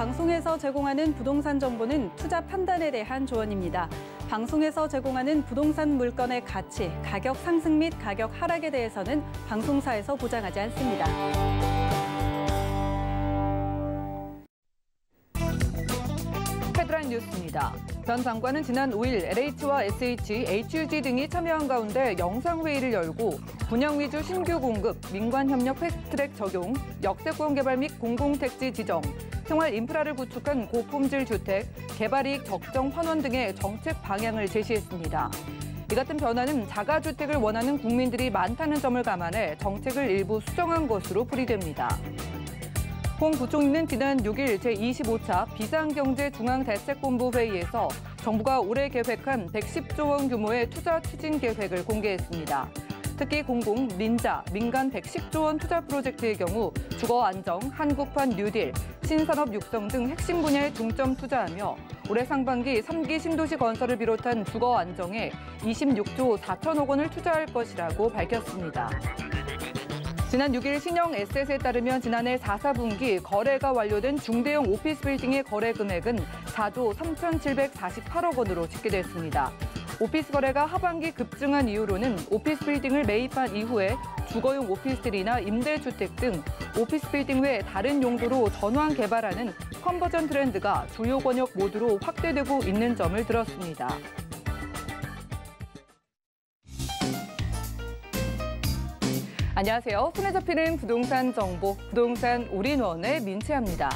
방송에서 제공하는 부동산 정보는 투자 판단에 대한 조언입니다. 방송에서 제공하는 부동산 물건의 가치, 가격 상승 및 가격 하락에 대해서는 방송사에서 보장하지 않습니다. 헤드라인 뉴스입니다. 전 장관은 지난 5일 LH와 SH, HUG 등이 참여한 가운데 영상회의를 열고 분양 위주 신규 공급, 민관협력 패스트트랙 적용, 역세권 개발 및 공공택지 지정, 생활 인프라를 구축한 고품질 주택, 개발이익 적정 환원 등의 정책 방향을 제시했습니다. 이 같은 변화는 자가주택을 원하는 국민들이 많다는 점을 감안해 정책을 일부 수정한 것으로 풀이됩니다. 홍 부총리는 지난 6일 제25차 비상경제중앙대책본부 회의에서 정부가 올해 계획한 110조 원 규모의 투자 추진 계획을 공개했습니다. 특히 공공, 민자, 민간 110조 원 투자 프로젝트의 경우 주거 안정, 한국판 뉴딜, 신산업 육성 등 핵심 분야에 중점 투자하며 올해 상반기 3기 신도시 건설을 비롯한 주거 안정에 26조 4천억 원을 투자할 것이라고 밝혔습니다. 지난 6일 신형 에셋에 따르면 지난해 4, 4분기 거래가 완료된 중대형 오피스 빌딩의 거래 금액은 4조 3,748억 원으로 집계됐습니다. 오피스 거래가 하반기 급증한 이유로는 오피스 빌딩을 매입한 이후에 주거용 오피스텔이나 임대주택 등 오피스 빌딩 외 다른 용도로 전환 개발하는 컨버전 트렌드가 주요 권역 모두로 확대되고 있는 점을 들었습니다. 안녕하세요. 손에 잡히는 부동산 정보, 부동산 올인원의 민채입니다.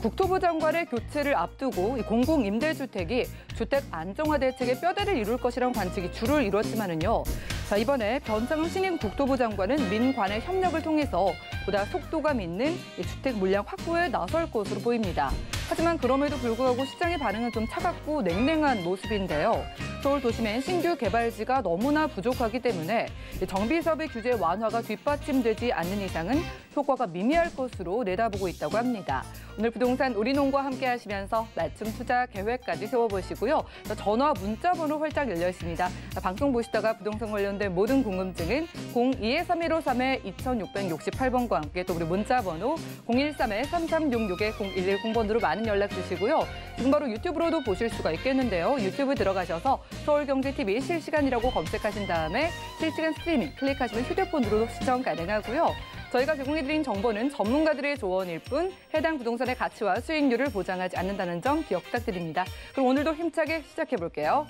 국토부 장관의 교체를 앞두고 공공임대주택이 주택 안정화 대책의 뼈대를 이룰 것이라는 관측이 주를 이뤘지만은요. 자, 이번에 변창훈 신임 국토부 장관은 민관의 협력을 통해서 보다 속도감 있는 주택 물량 확보에 나설 것으로 보입니다. 하지만 그럼에도 불구하고 시장의 반응은 좀 차갑고 냉랭한 모습인데요. 서울 도심엔 신규 개발지가 너무나 부족하기 때문에 정비사업의 규제 완화가 뒷받침되지 않는 이상은 효과가 미미할 것으로 내다보고 있다고 합니다. 오늘 부동산 우리농과 함께 하시면서 맞춤 투자 계획까지 세워보시고요. 전화, 문자 번호 활짝 열려 있습니다. 방송 보시다가 부동산 관련 관련된 모든 궁금증은 02-3153-2668번과 함께 또 우리 문자 번호 013-3366-0110번으로 많은 연락 주시고요. 지금 바로 유튜브로도 보실 수가 있겠는데요. 유튜브 들어가셔서 서울경제TV 실시간이라고 검색하신 다음에 실시간 스트리밍 클릭하시면 휴대폰으로도 시청 가능하고요. 저희가 제공해드린 정보는 전문가들의 조언일 뿐 해당 부동산의 가치와 수익률을 보장하지 않는다는 점 기억 부탁드립니다. 그럼 오늘도 힘차게 시작해볼게요.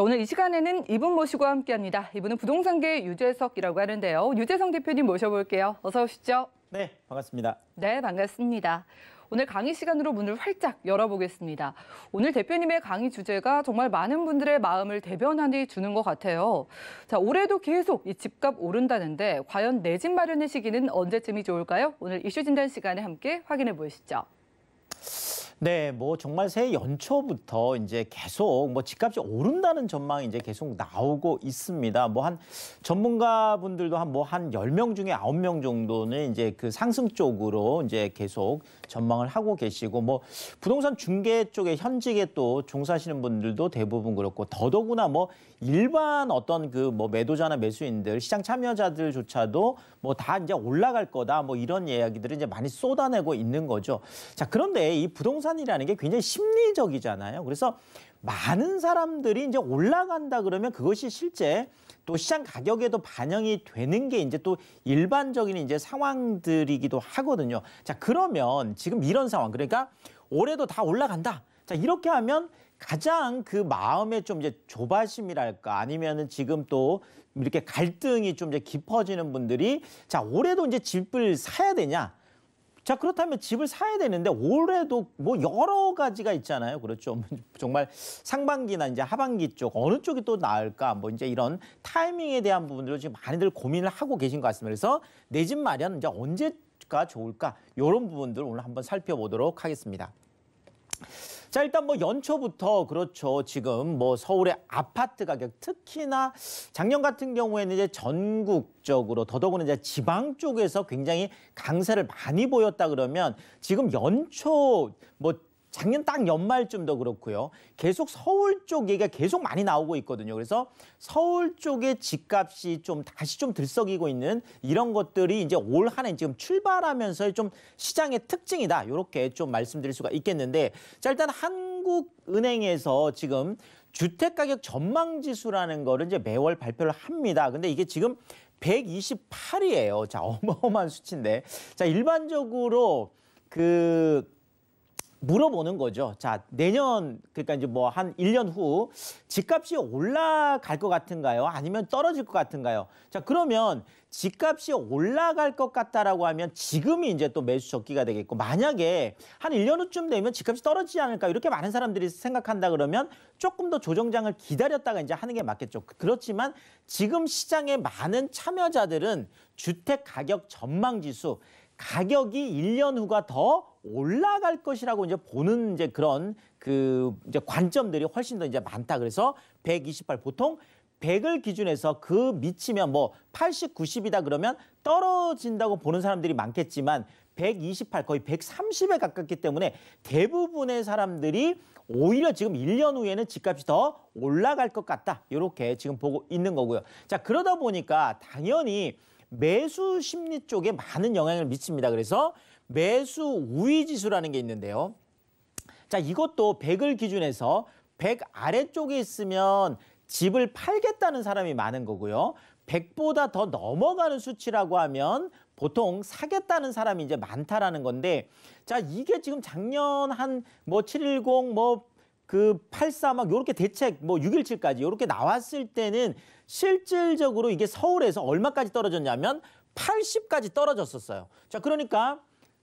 자, 오늘 이 시간에는 이분 모시고 함께합니다. 이분은 부동산계 유재석이라고 하는데요. 유재성 대표님 모셔볼게요. 어서 오시죠. 네, 반갑습니다. 네, 반갑습니다. 오늘 강의 시간으로 문을 활짝 열어보겠습니다. 오늘 대표님의 강의 주제가 정말 많은 분들의 마음을 대변하니 주는 것 같아요. 자, 올해도 계속 이 집값 오른다는데 과연 내 집 마련의 시기는 언제쯤이 좋을까요? 오늘 이슈 진단 시간에 함께 확인해 보시죠. 네, 뭐 정말 새해 연초부터 이제 계속 뭐 집값이 오른다는 전망이 이제 계속 나오고 있습니다. 뭐 한 전문가분들도 한 뭐 한1 0명 중에 9명 정도는 이제 그 상승 쪽으로 이제 계속 전망을 하고 계시고 뭐 부동산 중개 쪽에 현직에 또 종사하시는 분들도 대부분 그렇고 더더구나 뭐 일반 어떤 그 뭐 매도자나 매수인들 시장 참여자들조차도 뭐 다 이제 올라갈 거다 뭐 이런 이야기들을 이제 많이 쏟아내고 있는 거죠. 자 그런데 이 부동산이라는 게 굉장히 심리적이잖아요. 그래서 많은 사람들이 이제 올라간다 그러면 그것이 실제 또 시장 가격에도 반영이 되는 게 이제 또 일반적인 이제 상황들이기도 하거든요. 자, 그러면 지금 이런 상황 그러니까 올해도 다 올라간다. 자, 이렇게 하면 가장 그 마음에 좀 이제 조바심이랄까 아니면은 지금 또 이렇게 갈등이 좀 이제 깊어지는 분들이 자, 올해도 이제 집을 사야 되냐? 자 그렇다면 집을 사야 되는데 올해도 뭐 여러 가지가 있잖아요. 그렇죠. 뭐 정말 상반기나 이제 하반기 쪽 어느 쪽이 또 나을까 뭐 이제 이런 타이밍에 대한 부분들로 지금 많이들 고민을 하고 계신 것 같습니다. 그래서 내 집 마련 이제 언제가 좋을까 이런 부분들 오늘 한번 살펴보도록 하겠습니다. 자, 일단 뭐 연초부터 그렇죠. 지금 뭐 서울의 아파트 가격 특히나 작년 같은 경우에는 이제 전국적으로 더더군나 이제 지방 쪽에서 굉장히 강세를 많이 보였다 그러면 지금 연초 뭐 작년 딱 연말쯤도 그렇고요. 계속 서울 쪽 얘기가 계속 많이 나오고 있거든요. 그래서 서울 쪽의 집값이 좀 다시 좀 들썩이고 있는 이런 것들이 이제 올 한해 지금 출발하면서의 좀 시장의 특징이다. 이렇게 좀 말씀드릴 수가 있겠는데 자 일단 한국은행에서 지금 주택가격 전망지수라는 거를 이제 매월 발표를 합니다. 근데 이게 지금 128이에요. 자 어마어마한 수치인데 자 일반적으로 그 물어보는 거죠. 자, 내년 그러니까 이제 뭐 한1년후 집값이 올라갈 것 같은가요? 아니면 떨어질 것 같은가요? 자, 그러면 집값이 올라갈 것 같다라고 하면 지금이 이제 또 매수 적기가 되겠고 만약에 한1년 후쯤 되면 집값이 떨어지지 않을까 이렇게 많은 사람들이 생각한다 그러면 조금 더 조정장을 기다렸다가 이제 하는 게 맞겠죠. 그렇지만 지금 시장에 많은 참여자들은 주택 가격 전망 지수 가격이 1년 후가 더 올라갈 것이라고 이제 보는 이제 그런 그 이제 관점들이 훨씬 더 이제 많다. 그래서 128 보통 100을 기준해서 그 미치면 뭐 80, 90이다 그러면 떨어진다고 보는 사람들이 많겠지만 128 거의 130에 가깝기 때문에 대부분의 사람들이 오히려 지금 1년 후에는 집값이 더 올라갈 것 같다. 이렇게 지금 보고 있는 거고요. 자, 그러다 보니까 당연히 매수 심리 쪽에 많은 영향을 미칩니다. 그래서 매수 우위 지수라는 게 있는데요. 자, 이것도 100을 기준해서 100 아래쪽에 있으면 집을 팔겠다는 사람이 많은 거고요. 100보다 더 넘어가는 수치라고 하면 보통 사겠다는 사람이 이제 많다라는 건데 자, 이게 지금 작년 한 뭐 710, 뭐 그 84, 막 요렇게 대책 뭐 617까지 요렇게 나왔을 때는 실질적으로 이게 서울에서 얼마까지 떨어졌냐면 80까지 떨어졌었어요. 자, 그러니까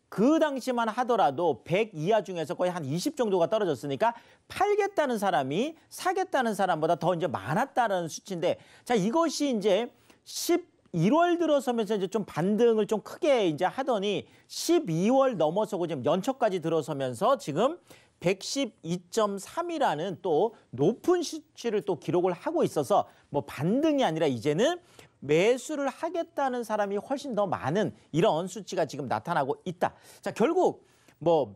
그 당시만 하더라도 100 이하 중에서 거의 한 20 정도가 떨어졌으니까 팔겠다는 사람이 사겠다는 사람보다 더 이제 많았다는 수치인데 자 이것이 이제 10 1월 들어서면서 이제 좀 반등을 좀 크게 이제 하더니 12월 넘어서고 지금 연초까지 들어서면서 지금 112.3이라는 또 높은 수치를 또 기록을 하고 있어서 뭐 반등이 아니라 이제는 매수를 하겠다는 사람이 훨씬 더 많은 이런 수치가 지금 나타나고 있다. 자, 결국 뭐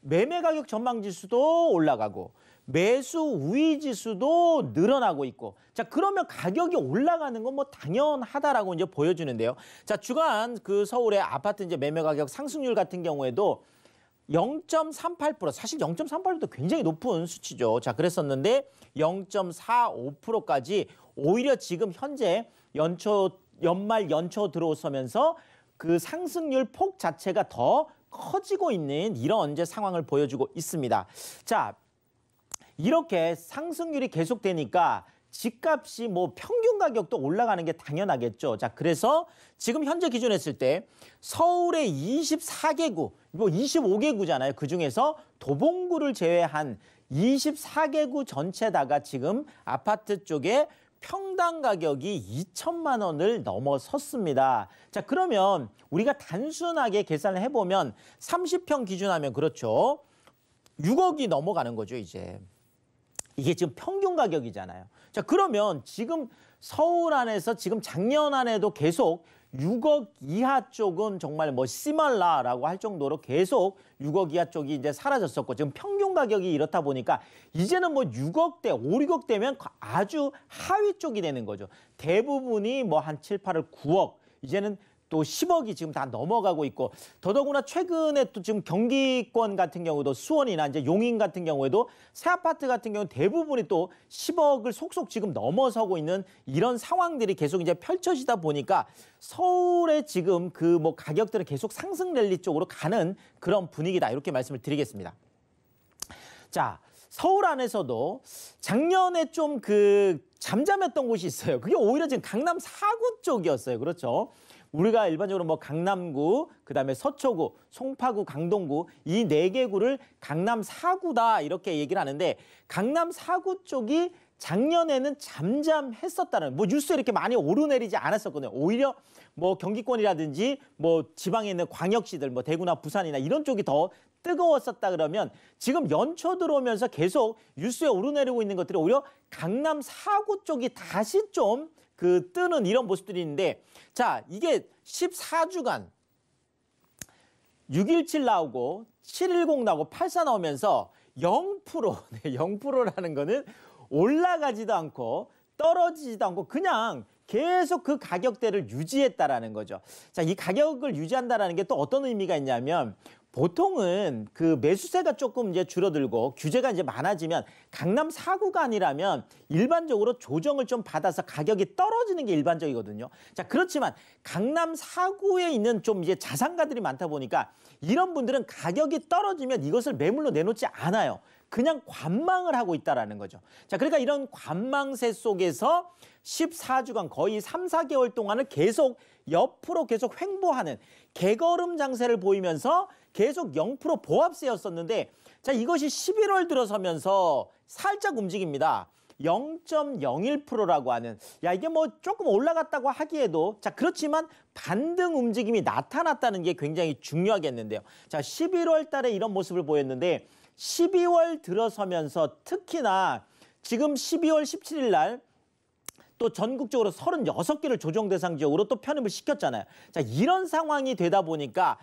매매 가격 전망 지수도 올라가고 매수 우위 지수도 늘어나고 있고 자 그러면 가격이 올라가는 건 뭐 당연하다라고 이제 보여주는데요. 자 주간 그 서울의 아파트 이제 매매 가격 상승률 같은 경우에도 0.38% 사실 0.38%도 굉장히 높은 수치죠. 자 그랬었는데 0.45%까지 오히려 지금 현재 연초 연말 연초 들어서면서 그 상승률 폭 자체가 더 커지고 있는 이런 이제 상황을 보여주고 있습니다. 자, 이렇게 상승률이 계속되니까 집값이 뭐 평균 가격도 올라가는 게 당연하겠죠. 자, 그래서 지금 현재 기준 했을 때 서울의 24개구, 뭐 25개구잖아요. 그 중에서 도봉구를 제외한 24개구 전체다가 지금 아파트 쪽에 평당 가격이 2천만 원을 넘어섰습니다. 자, 그러면 우리가 단순하게 계산을 해보면 30평 기준하면 그렇죠. 6억이 넘어가는 거죠, 이제. 이게 지금 평균 가격이잖아요. 자, 그러면 지금 서울 안에서 지금 작년 안에도 계속 6억 이하 쪽은 정말 뭐씨말라라고할 정도로 계속 6억 이하 쪽이 이제 사라졌었고 지금 평균 가격이 이렇다 보니까 이제는 뭐 6억대, 5, 6억대면 그 아주 하위 쪽이 되는 거죠. 대부분이 뭐 한 7, 8억, 9억 이제는 또 10억이 지금 다 넘어가고 있고 더더구나 최근에 또 지금 경기권 같은 경우도 수원이나 이제 용인 같은 경우에도 새 아파트 같은 경우 대부분이 또 10억을 속속 지금 넘어서고 있는 이런 상황들이 계속 이제 펼쳐지다 보니까 서울의 지금 그 뭐 가격들은 계속 상승 랠리 쪽으로 가는 그런 분위기다 이렇게 말씀을 드리겠습니다. 자, 서울 안에서도 작년에 좀 그 잠잠했던 곳이 있어요. 그게 오히려 지금 강남 4구 쪽이었어요. 그렇죠? 우리가 일반적으로 뭐 강남구, 그다음에 서초구, 송파구, 강동구 이 네 개 구를 강남 4구다 이렇게 얘기를 하는데 강남 4구 쪽이 작년에는 잠잠했었다는 뭐 뉴스에 이렇게 많이 오르내리지 않았었거든요. 오히려 뭐 경기권이라든지 뭐 지방에 있는 광역시들 뭐 대구나 부산이나 이런 쪽이 더 뜨거웠었다 그러면 지금 연초 들어오면서 계속 뉴스에 오르내리고 있는 것들이 오히려 강남 사구 쪽이 다시 좀 그 뜨는 이런 모습들이 있는데 자 이게 14주간 617 나오고 710 나오고 84 나오면서 0% 네, 0%라는 거는 올라가지도 않고 떨어지지도 않고 그냥 계속 그 가격대를 유지했다라는 거죠. 자, 이 가격을 유지한다라는 게 또 어떤 의미가 있냐면 보통은 그 매수세가 조금 이제 줄어들고 규제가 이제 많아지면 강남 4구가아니라면 일반적으로 조정을 좀 받아서 가격이 떨어지는 게 일반적이거든요. 자, 그렇지만 강남 4구에 있는 좀 이제 자산가들이 많다 보니까 이런 분들은 가격이 떨어지면 이것을 매물로 내놓지 않아요. 그냥 관망을 하고 있다라는 거죠. 자, 그러니까 이런 관망세 속에서 14주간 거의 3, 4개월 동안을 계속 옆으로 계속 횡보하는 개걸음 장세를 보이면서 계속 0% 보합세였었는데 자 이것이 11월 들어서면서 살짝 움직입니다. 0.01%라고 하는 야 이게 뭐 조금 올라갔다고 하기에도 자 그렇지만 반등 움직임이 나타났다는 게 굉장히 중요하겠는데요. 자 11월 달에 이런 모습을 보였는데 12월 들어서면서 특히나 지금 12월 17일 날 또 전국적으로 36개를 조정 대상 지역으로 또 편입을 시켰잖아요. 자, 이런 상황이 되다 보니까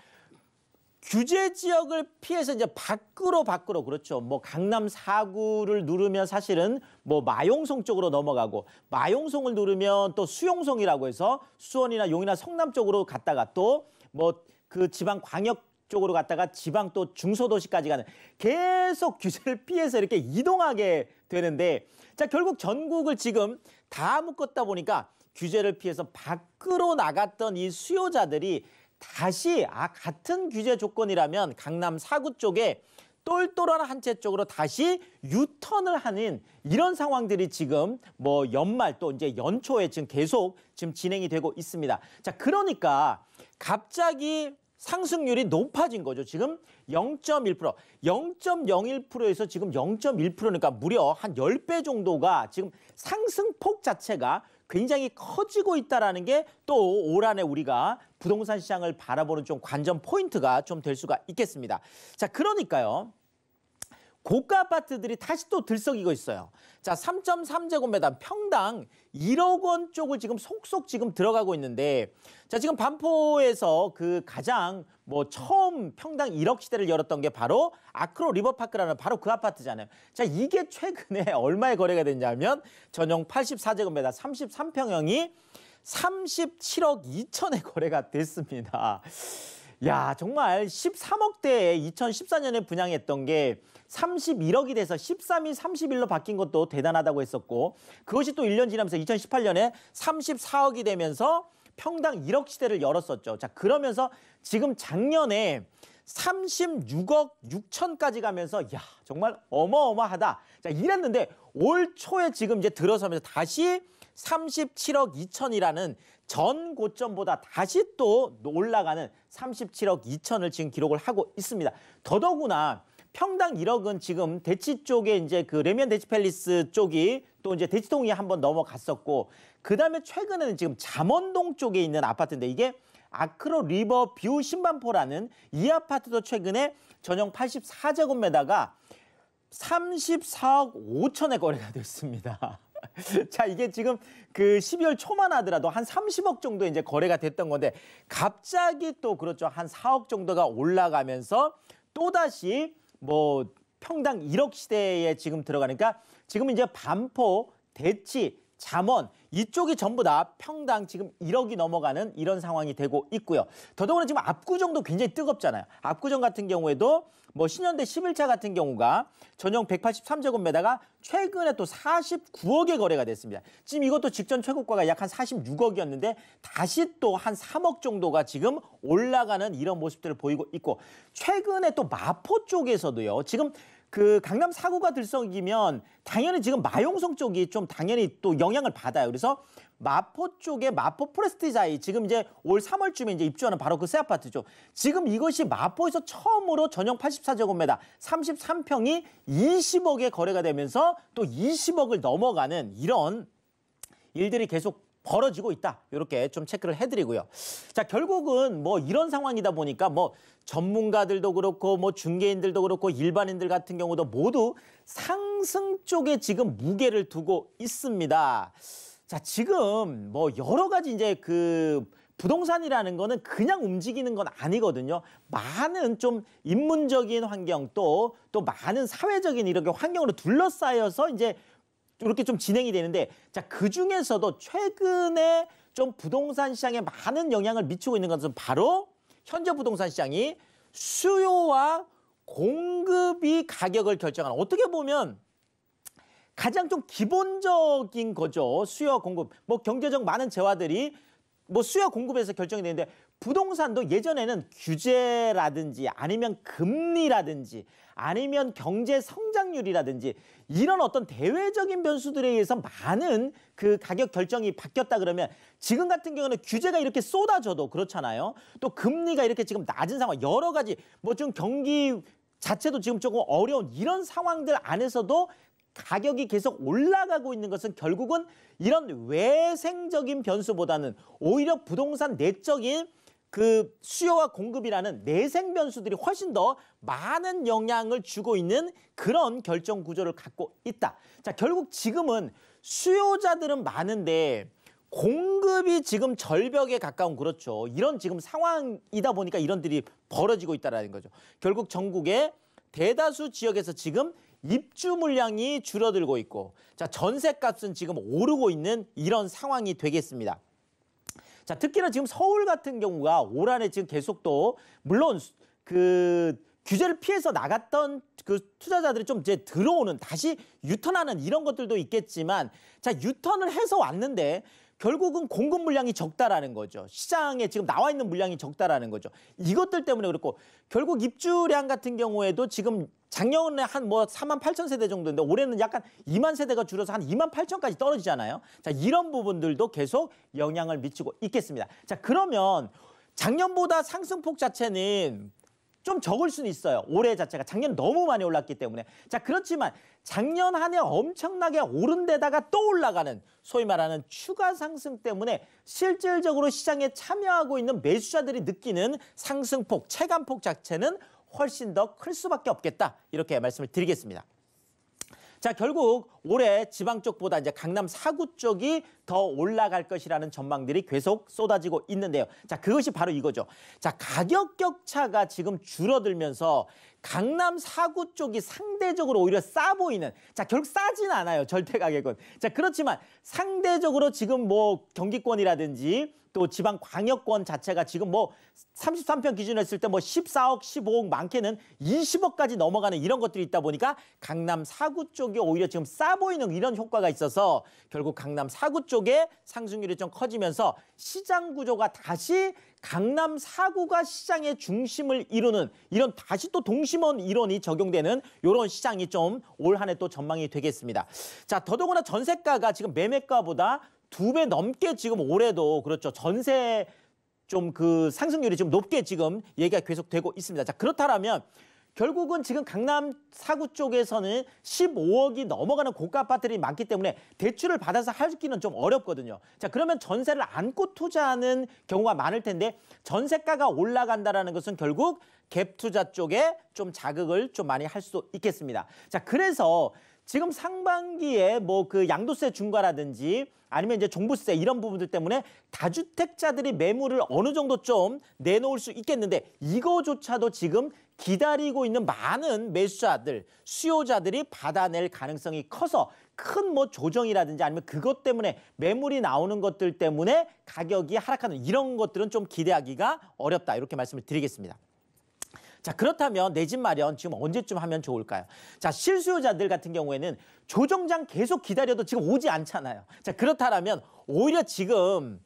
규제 지역을 피해서 이제 밖으로 밖으로 그렇죠. 뭐 강남 사구를 누르면 사실은 뭐 마용성 쪽으로 넘어가고 마용성을 누르면 또 수용성이라고 해서 수원이나 용이나 성남 쪽으로 갔다가 또 뭐 그 지방 광역 쪽으로 갔다가 지방 또 중소도시까지 가는 계속 규제를 피해서 이렇게 이동하게 되는데 자 결국 전국을 지금 다 묶었다 보니까 규제를 피해서 밖으로 나갔던 이 수요자들이 다시 아 같은 규제 조건이라면 강남 4구 쪽에 똘똘한 한 채 쪽으로 다시 유턴을 하는 이런 상황들이 지금 뭐 연말 또 이제 연초에 지금 계속 지금 진행이 되고 있습니다. 자, 그러니까 갑자기 상승률이 높아진 거죠. 지금 0.1%, 0.01%에서 지금 0.1%니까 무려 한 10배 정도가 지금 상승폭 자체가 굉장히 커지고 있다는 게 또 올 한해 우리가 부동산 시장을 바라보는 좀 관전 포인트가 좀 될 수가 있겠습니다. 자, 그러니까요. 고가 아파트들이 다시 또 들썩이고 있어요. 자, 3.3제곱미터 평당 1억 원 쪽을 지금 속속 지금 들어가고 있는데 자, 지금 반포에서 그 가장 뭐 처음 평당 1억 시대를 열었던 게 바로 아크로 리버파크라는 바로 그 아파트잖아요. 자, 이게 최근에 얼마에 거래가 됐냐면 전용 84제곱미터 33평형이 37억 2천에 거래가 됐습니다. 야 정말 13억대에 2014년에 분양했던 게 31억이 돼서 13이 31로 바뀐 것도 대단하다고 했었고 그것이 또 1년 지나면서 2018년에 34억이 되면서 평당 1억 시대를 열었었죠. 자 그러면서 지금 작년에 36억 6천까지 가면서 야 정말 어마어마하다. 자 이랬는데 올 초에 지금 이제 들어서면서 다시 37억 2천이라는 전 고점보다 다시 또 올라가는 37억 2천을 지금 기록을 하고 있습니다. 더더구나 평당 1억은 지금 대치 쪽에 이제 그 레미안 대치 팰리스 쪽이 또 이제 대치동이 한번 넘어갔었고 그다음에 최근에는 지금 잠원동 쪽에 있는 아파트인데 이게 아크로 리버 뷰 신반포라는 이 아파트도 최근에 전용 84제곱미터가 34억 5천에 거래가 됐습니다. 자, 이게 지금 그 12월 초만 하더라도 한 30억 정도 이제 거래가 됐던 건데 갑자기 또 그렇죠. 한 4억 정도가 올라가면서 또다시 뭐 평당 1억 시대에 지금 들어가니까 지금 이제 반포 대치 잠원 이쪽이 전부 다 평당 지금 1억이 넘어가는 이런 상황이 되고 있고요. 더더군다나 지금 압구정도 굉장히 뜨겁잖아요. 압구정 같은 경우에도 뭐 신현대 11차 같은 경우가 전용 183제곱미터가 최근에 또 49억에 거래가 됐습니다. 지금 이것도 직전 최고가가 약 한 46억이었는데 다시 또 한 3억 정도가 지금 올라가는 이런 모습들을 보이고 있고 최근에 또 마포 쪽에서도요. 지금 그 강남 사고가 들썩이면 당연히 지금 마용성 쪽이 좀 당연히 또 영향을 받아요. 그래서 마포 쪽에 마포 프레스티자이 지금 이제 올 3월쯤에 이제 입주하는 바로 그 새 아파트죠. 지금 이것이 마포에서 처음으로 전용 84제곱미터 33평이 20억에 거래가 되면서 또 20억을 넘어가는 이런 일들이 계속 벌어지고 있다. 이렇게 좀 체크를 해드리고요. 자, 결국은 뭐 이런 상황이다 보니까 뭐 전문가들도 그렇고 뭐 중개인들도 그렇고 일반인들 같은 경우도 모두 상승 쪽에 지금 무게를 두고 있습니다. 자, 지금 뭐 여러 가지 이제 그 부동산이라는 거는 그냥 움직이는 건 아니거든요. 많은 좀 인문적인 환경 또 또 많은 사회적인 이렇게 환경으로 둘러싸여서 이제 이렇게 좀 진행이 되는데 자, 그 중에서도 최근에 좀 부동산 시장에 많은 영향을 미치고 있는 것은 바로 현재 부동산 시장이 수요와 공급이 가격을 결정하는 어떻게 보면 가장 좀 기본적인 거죠. 수요 공급. 뭐 경제적 많은 재화들이 뭐 수요 공급에서 결정이 되는데 부동산도 예전에는 규제라든지 아니면 금리라든지 아니면 경제 성장률이라든지 이런 어떤 대외적인 변수들에 의해서 많은 그 가격 결정이 바뀌었다 그러면 지금 같은 경우는 규제가 이렇게 쏟아져도 그렇잖아요. 또 금리가 이렇게 지금 낮은 상황 여러 가지 뭐 좀 경기 자체도 지금 조금 어려운 이런 상황들 안에서도 가격이 계속 올라가고 있는 것은 결국은 이런 외생적인 변수보다는 오히려 부동산 내적인 그 수요와 공급이라는 내생 변수들이 훨씬 더 많은 영향을 주고 있는 그런 결정 구조를 갖고 있다. 자, 결국 지금은 수요자들은 많은데 공급이 지금 절벽에 가까운 그렇죠. 이런 지금 상황이다 보니까 이런 일이 벌어지고 있다라는 거죠. 결국 전국의 대다수 지역에서 지금 입주 물량이 줄어들고 있고 자, 전세값은 지금 오르고 있는 이런 상황이 되겠습니다. 자, 특히나 지금 서울 같은 경우가 올 한해 지금 계속 또 물론 그 규제를 피해서 나갔던 그 투자자들이 좀 이제 들어오는 다시 유턴하는 이런 것들도 있겠지만 자, 유턴을 해서 왔는데 결국은 공급 물량이 적다라는 거죠. 시장에 지금 나와 있는 물량이 적다라는 거죠. 이것들 때문에 그렇고 결국 입주량 같은 경우에도 지금 작년에 한뭐 4만 8천 세대 정도인데 올해는 약간 2만 세대가 줄어서 한 2만 8천까지 떨어지잖아요. 자, 이런 부분들도 계속 영향을 미치고 있겠습니다. 자, 그러면 작년보다 상승폭 자체는 좀 적을 수는 있어요. 올해 자체가 작년 너무 많이 올랐기 때문에. 자, 그렇지만 작년 한 해 엄청나게 오른 데다가 또 올라가는 소위 말하는 추가 상승 때문에 실질적으로 시장에 참여하고 있는 매수자들이 느끼는 상승폭, 체감폭 자체는 훨씬 더 클 수밖에 없겠다. 이렇게 말씀을 드리겠습니다. 자, 결국 올해 지방 쪽보다 이제 강남 사구 쪽이 더 올라갈 것이라는 전망들이 계속 쏟아지고 있는데요. 자, 그것이 바로 이거죠. 자, 가격 격차가 지금 줄어들면서 강남 4구 쪽이 상대적으로 오히려 싸 보이는 자 결국 싸진 않아요 절대 가격은 자 그렇지만 상대적으로 지금 뭐 경기권이라든지 또 지방 광역권 자체가 지금 뭐 33편 기준으로 했을 때 뭐 14억, 15억 많게는 20억까지 넘어가는 이런 것들이 있다 보니까 강남 4구 쪽이 오히려 지금 싸 보이는 이런 효과가 있어서 결국 강남 4구 쪽에 상승률이 좀 커지면서 시장 구조가 다시 강남 사구가 시장의 중심을 이루는 이런 다시 또 동심원 이론이 적용되는 이런 시장이 좀 올한해또 전망이 되겠습니다. 자, 더더구나 전세가가 지금 매매가보다 두 배 넘게 지금 올해도 그렇죠. 전세 좀 그 상승률이 좀 높게 지금 얘기가 계속되고 있습니다. 자, 그렇다라면 결국은 지금 강남 사구 쪽에서는 15억이 넘어가는 고가 아파트들이 많기 때문에 대출을 받아서 하기는 좀 어렵거든요. 자 그러면 전세를 안고 투자하는 경우가 많을 텐데 전세가가 올라간다는 것은 결국 갭 투자 쪽에 좀 자극을 좀 많이 할 수 있겠습니다. 자 그래서 지금 상반기에 뭐 그 양도세 중과라든지 아니면 이제 종부세 이런 부분들 때문에 다주택자들이 매물을 어느 정도 좀 내놓을 수 있겠는데 이거조차도 지금 기다리고 있는 많은 매수자들, 수요자들이 받아낼 가능성이 커서 큰 뭐 조정이라든지 아니면 그것 때문에 매물이 나오는 것들 때문에 가격이 하락하는 이런 것들은 좀 기대하기가 어렵다. 이렇게 말씀을 드리겠습니다. 자, 그렇다면 내 집 마련 지금 언제쯤 하면 좋을까요? 자, 실수요자들 같은 경우에는 조정장 계속 기다려도 지금 오지 않잖아요. 자, 그렇다면 오히려 지금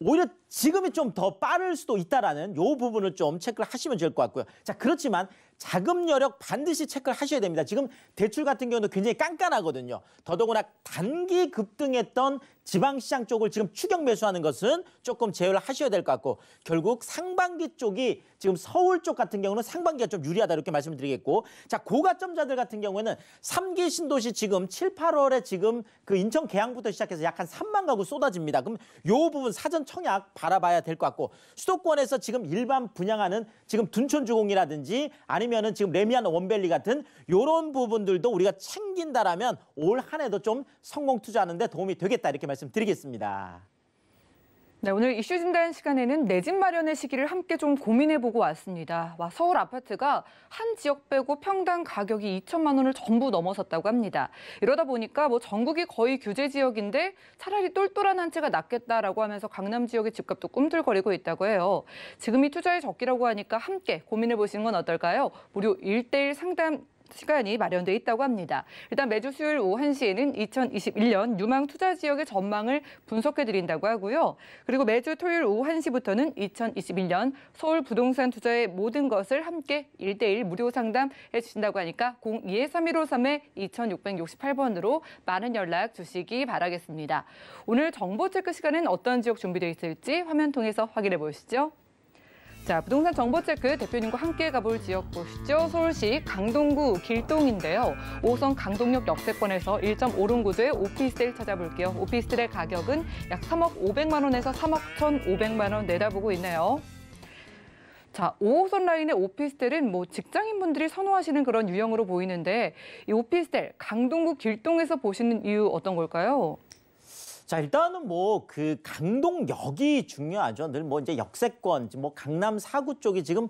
오히려 지금이 좀 더 빠를 수도 있다라는 요 부분을 좀 체크를 하시면 될것 같고요. 자, 그렇지만 자금 여력 반드시 체크를 하셔야 됩니다. 지금 대출 같은 경우는 굉장히 깐깐하거든요. 더더구나 단기 급등했던 지방시장 쪽을 지금 추격 매수하는 것은 조금 제외를 하셔야 될 것 같고 결국 상반기 쪽이 지금 서울 쪽 같은 경우는 상반기가 좀 유리하다 이렇게 말씀드리겠고 자 고가점자들 같은 경우에는 삼기 신도시 지금 칠, 팔월에 지금 그 인천 계양부터 시작해서 약 한 삼만 가구 쏟아집니다. 그럼 요 부분 사전 청약 알아봐야 될 것 같고 수도권에서 지금 일반 분양하는 지금 둔촌주공이라든지 아니면은 지금 레미안 원벨리 같은 요런 부분들도 우리가 챙긴다라면 올한 해도 좀 성공 투자하는 데 도움이 되겠다 이렇게 말씀드리겠습니다. 네, 오늘 이슈 진단 시간에는 내 집 마련의 시기를 함께 좀 고민해보고 왔습니다. 와, 서울 아파트가 한 지역 빼고 평당 가격이 2천만 원을 전부 넘어섰다고 합니다. 이러다 보니까 뭐 전국이 거의 규제 지역인데 차라리 똘똘한 한 채가 낫겠다라고 하면서 강남 지역의 집값도 꿈틀거리고 있다고 해요. 지금이 투자의 적기라고 하니까 함께 고민해보시는 건 어떨까요? 무료 1대1 상담 시간이 마련돼 있다고 합니다. 일단 매주 수요일 오후 1시에는 2021년 유망 투자 지역의 전망을 분석해 드린다고 하고요. 그리고 매주 토요일 오후 1시부터는 2021년 서울 부동산 투자의 모든 것을 함께 1대1 무료 상담해 주신다고 하니까 02-3153-2668번으로 많은 연락 주시기 바라겠습니다. 오늘 정보 체크 시간은 어떤 지역 준비되어 있을지 화면 통해서 확인해 보시죠. 자, 부동산 정보체크 대표님과 함께 가볼 지역 보시죠. 서울시 강동구 길동인데요. 5선 강동역 역세권에서 1.5룸구조의 오피스텔 찾아볼게요. 오피스텔의 가격은 약 3억 500만 원에서 3억 1,500만 원 내다보고 있네요. 자, 5호선 라인의 오피스텔은 뭐 직장인분들이 선호하시는 그런 유형으로 보이는데 이 오피스텔 강동구 길동에서 보시는 이유 어떤 걸까요? 자, 일단은 뭐 그 강동역이 중요하죠. 늘 뭐 이제 역세권, 뭐 강남 사구 쪽이 지금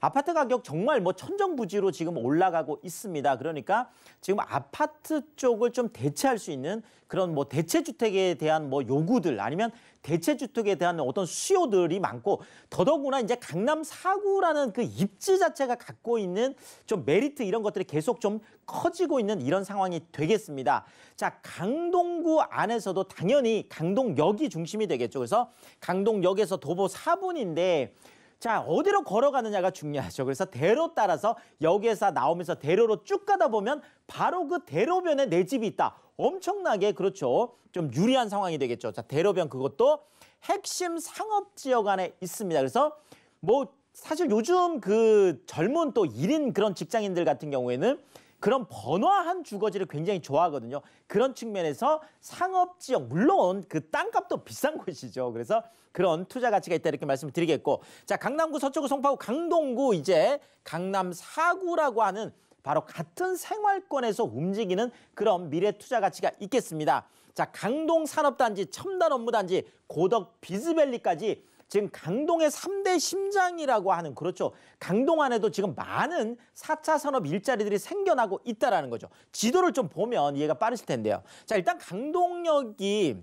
아파트 가격 정말 뭐 천정부지로 지금 올라가고 있습니다. 그러니까 지금 아파트 쪽을 좀 대체할 수 있는 그런 뭐 대체 주택에 대한 뭐 요구들 아니면 대체 주택에 대한 어떤 수요들이 많고 더더구나 이제 강남 사구라는 그 입지 자체가 갖고 있는 좀 메리트 이런 것들이 계속 좀 커지고 있는 이런 상황이 되겠습니다. 자, 강동구 안에서도 당연히 강동역이 중심이 되겠죠. 그래서 강동역에서 도보 4분인데 자, 어디로 걸어가느냐가 중요하죠. 그래서 대로 따라서 여기에서 나오면서 대로로 쭉 가다 보면 바로 그 대로변에 내 집이 있다. 엄청나게 그렇죠. 좀 유리한 상황이 되겠죠. 자, 대로변 그것도 핵심 상업 지역 안에 있습니다. 그래서 뭐 사실 요즘 그 젊은 또일인 그런 직장인들 같은 경우에는 그런 번화한 주거지를 굉장히 좋아하거든요. 그런 측면에서 상업 지역 물론 그 땅값도 비싼 곳이죠. 그래서 그런 투자 가치가 있다 이렇게 말씀드리겠고 을자 강남구 서초구 송파구 강동구 이제 강남 사구라고 하는 바로 같은 생활권에서 움직이는 그런 미래 투자 가치가 있겠습니다. 자 강동 산업단지 첨단 업무단지 고덕 비즈밸리까지 지금 강동의 3대 심장이라고 하는 그렇죠. 강동 안에도 지금 많은 4차 산업 일자리들이 생겨나고 있다라는 거죠. 지도를 좀 보면 이해가 빠르실 텐데요. 자, 일단 강동역이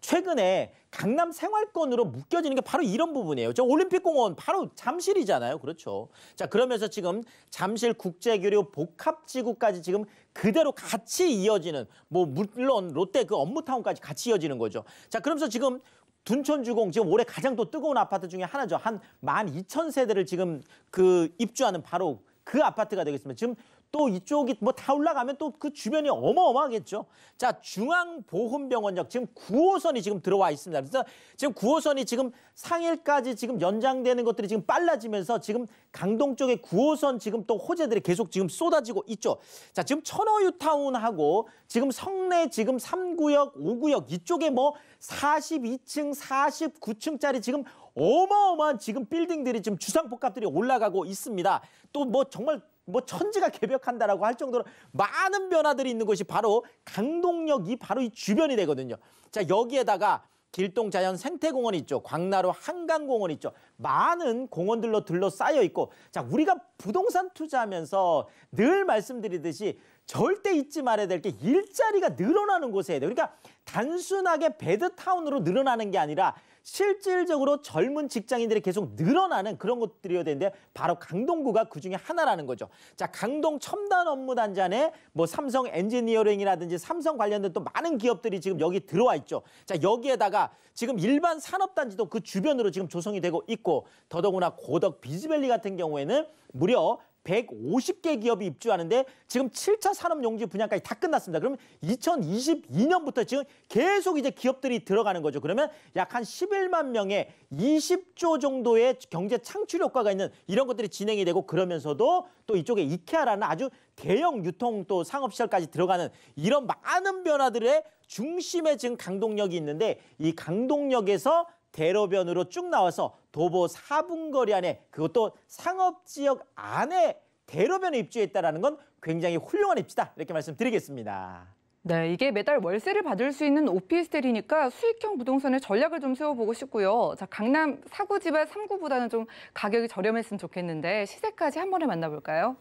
최근에 강남 생활권으로 묶여지는 게 바로 이런 부분이에요. 저 올림픽공원 바로 잠실이잖아요. 그렇죠. 자, 그러면서 지금 잠실 국제교류 복합지구까지 지금 그대로 같이 이어지는 뭐 물론 롯데 그 업무타운까지 같이 이어지는 거죠. 자, 그러면서 지금 둔촌주공 지금 올해 가장 또 뜨거운 아파트 중에 하나죠. 한 만 이천 세대를 지금 그 입주하는 바로 그 아파트가 되겠습니다. 지금 또 이쪽이 뭐 다 올라가면 또 그 주변이 어마어마하겠죠. 자, 중앙보훈병원역 지금 9호선이 지금 들어와 있습니다. 그래서 지금 9호선이 지금 상일까지 지금 연장되는 것들이 지금 빨라지면서 지금 강동 쪽에 9호선 지금 또 호재들이 계속 지금 쏟아지고 있죠. 자, 지금 천호유타운하고 지금 성내 지금 3구역, 5구역 이쪽에 뭐 42층, 49층짜리 지금 어마어마한 지금 빌딩들이 지금 주상복합들이 올라가고 있습니다. 또 뭐 정말 뭐 천지가 개벽한다라고 할 정도로 많은 변화들이 있는 곳이 바로 강동역이 바로 이 주변이 되거든요. 자 여기에다가 길동 자연 생태공원 있죠. 광나루 한강공원 있죠. 많은 공원들로 둘러싸여 있고 자 우리가 부동산 투자하면서 늘 말씀드리듯이 절대 잊지 말아야 될 게 일자리가 늘어나는 곳에 해야 돼요. 그러니까 단순하게 베드타운으로 늘어나는 게 아니라 실질적으로 젊은 직장인들이 계속 늘어나는 그런 것들이어야 되는데 바로 강동구가 그중에 하나라는 거죠. 자, 강동 첨단 업무 단장 에뭐 삼성 엔지니어링이라든지 삼성 관련된 또 많은 기업들이 지금 여기 들어와 있죠. 자, 여기에다가 지금 일반 산업단지도 그 주변으로 지금 조성이 되고 있고 더더구나 고덕 비즈밸리 같은 경우에는 무려 150개 기업이 입주하는데 지금 7차 산업용지 분야까지 다 끝났습니다. 그러면 2022년부터 지금 계속 이제 기업들이 들어가는 거죠. 그러면 약 한 11만 명의 20조 정도의 경제 창출 효과가 있는 이런 것들이 진행이 되고 그러면서도 또 이쪽에 이케아라는 아주 대형 유통 또 상업시설까지 들어가는 이런 많은 변화들의 중심에 지금 강동력이 있는데 이 강동력에서 대로변으로 쭉 나와서 도보 4분 거리 안에 그것도 상업지역 안에 대로변에 입주했다는 건 굉장히 훌륭한 입지다 이렇게 말씀드리겠습니다. 네, 이게 매달 월세를 받을 수 있는 오피스텔이니까 수익형 부동산의 전략을 좀 세워보고 싶고요. 자, 강남 사구 지발 3구보다는좀 가격이 저렴했으면 좋겠는데 시세까지 한 번에 만나볼까요?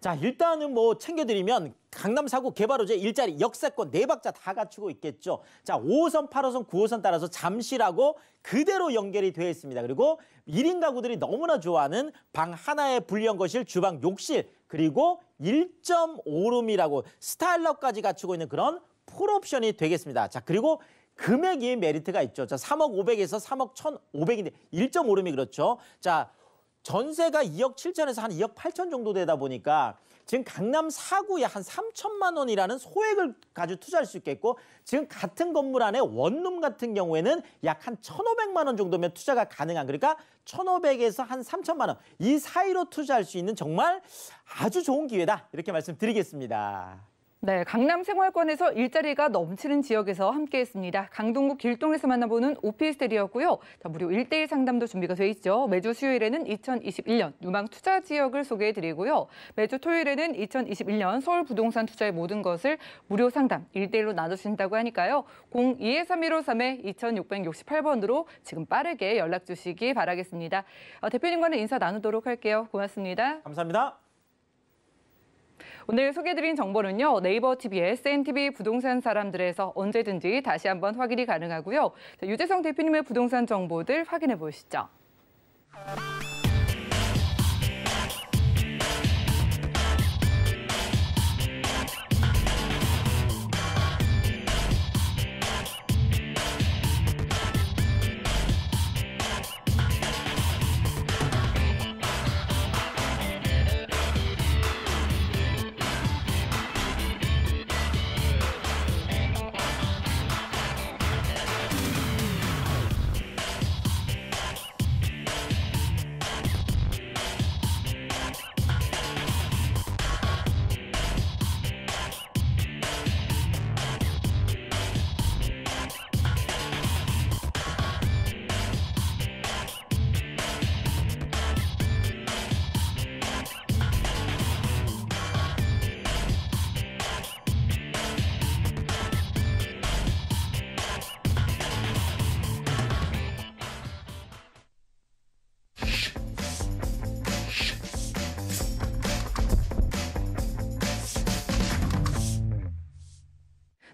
자, 일단은 뭐 챙겨드리면 강남 사구 개발호재 일자리 역세권 네 박자 다 갖추고 있겠죠. 자, 5호선, 8호선, 9호선 따라서 잠실하고 그대로 연결이 되어 있습니다. 그리고 1인 가구들이 너무나 좋아하는 방 하나에 불리한 거실, 주방, 욕실 그리고 1.5룸이라고 스타일러까지 갖추고 있는 그런 풀옵션이 되겠습니다. 자, 그리고 금액이 메리트가 있죠. 자, 3억 500에서 3억 1,500인데 1.5룸이 그렇죠. 자, 전세가 2억 7천에서 한 2억 8천 정도 되다 보니까 지금 강남 4구에 한 3천만 원이라는 소액을 가지고 투자할 수 있겠고 지금 같은 건물 안에 원룸 같은 경우에는 약 한 1,500만 원 정도면 투자가 가능한 그러니까 1,500에서 한 3천만 원 이 사이로 투자할 수 있는 정말 아주 좋은 기회다 이렇게 말씀드리겠습니다. 네, 강남 생활권에서 일자리가 넘치는 지역에서 함께했습니다. 강동구 길동에서 만나보는 오피스텔이었고요. 자, 무료 1대1 상담도 준비가 돼 있죠. 매주 수요일에는 2021년 유망 투자 지역을 소개해드리고요. 매주 토요일에는 2021년 서울 부동산 투자의 모든 것을 무료 상담 1대1로 나누신다고 하니까요. 02-3153-2668번으로 지금 빠르게 연락 주시기 바라겠습니다. 어, 대표님과는 인사 나누도록 할게요. 고맙습니다. 감사합니다. 오늘 소개드린 해 정보는요. 네이버 TV의 SNTV 부동산 사람들에서 언제든지 다시 한번 확인이 가능하고요. 자, 유재성 대표님의 부동산 정보들 확인해 보시죠.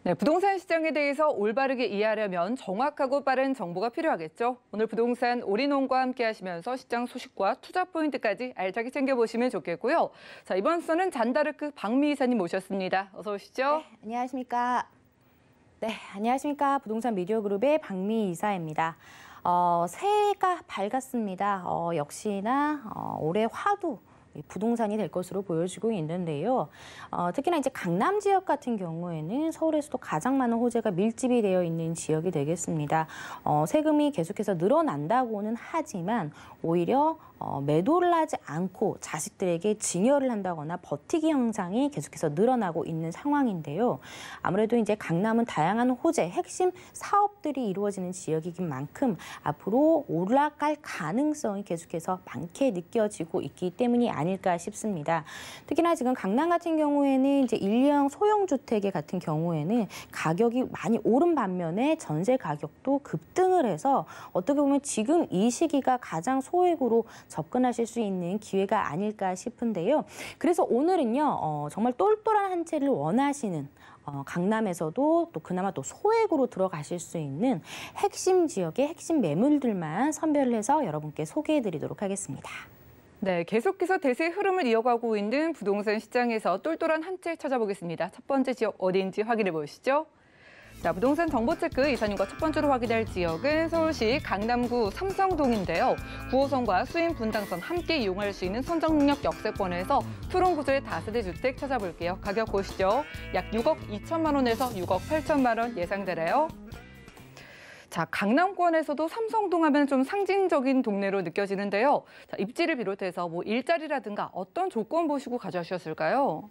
네, 부동산 시장에 대해서 올바르게 이해하려면 정확하고 빠른 정보가 필요하겠죠. 오늘 부동산 올인원과 함께 하시면서 시장 소식과 투자 포인트까지 알차게 챙겨보시면 좋겠고요. 자, 이번 수는 잔다르크 박미 이사님 모셨습니다. 어서 오시죠. 네, 안녕하십니까. 네, 안녕하십니까. 부동산 미디어 그룹의 박미 이사입니다. 어, 새해가 밝았습니다. 어, 역시나 어, 올해 화도 부동산이 될 것으로 보여지고 있는데요. 어, 특히나 이제 강남 지역 같은 경우에는 서울에서도 가장 많은 호재가 밀집이 되어 있는 지역이 되겠습니다. 어, 세금이 계속해서 늘어난다고는 하지만 오히려 어, 매도를 하지 않고 자식들에게 증여를 한다거나 버티기 현상이 계속해서 늘어나고 있는 상황인데요. 아무래도 이제 강남은 다양한 호재, 핵심 사업들이 이루어지는 지역이긴 만큼 앞으로 올라갈 가능성이 계속해서 많게 느껴지고 있기 때문이 아닐까 싶습니다. 특히나 지금 강남 같은 경우에는 이제 일량 소형 주택의 같은 경우에는 가격이 많이 오른 반면에 전세 가격도 급등을 해서 어떻게 보면 지금 이 시기가 가장 소액으로 접근하실 수 있는 기회가 아닐까 싶은데요. 그래서 오늘은요, 어, 정말 똘똘한 한 채를 원하시는 어, 강남에서도 또 그나마 또 소액으로 들어가실 수 있는 핵심 지역의 핵심 매물들만 선별을 해서 여러분께 소개해 드리도록 하겠습니다. 네, 계속해서 대세 흐름을 이어가고 있는 부동산 시장에서 똘똘한 한 채 찾아보겠습니다. 첫 번째 지역 어디인지 확인해 보시죠. 자, 부동산 정보체크 이사님과 첫 번째로 확인할 지역은 서울시 강남구 삼성동인데요. 9호선과 수인 분당선 함께 이용할 수 있는 선정능력 역세권에서 푸른구조의 다세대 주택 찾아볼게요. 가격 보시죠. 약 6억 2천만 원에서 6억 8천만 원 예상되래요. 자, 강남권에서도 삼성동 하면 좀 상징적인 동네로 느껴지는데요. 자, 입지를 비롯해서 뭐 일자리라든가 어떤 조건 보시고 가져오셨을까요?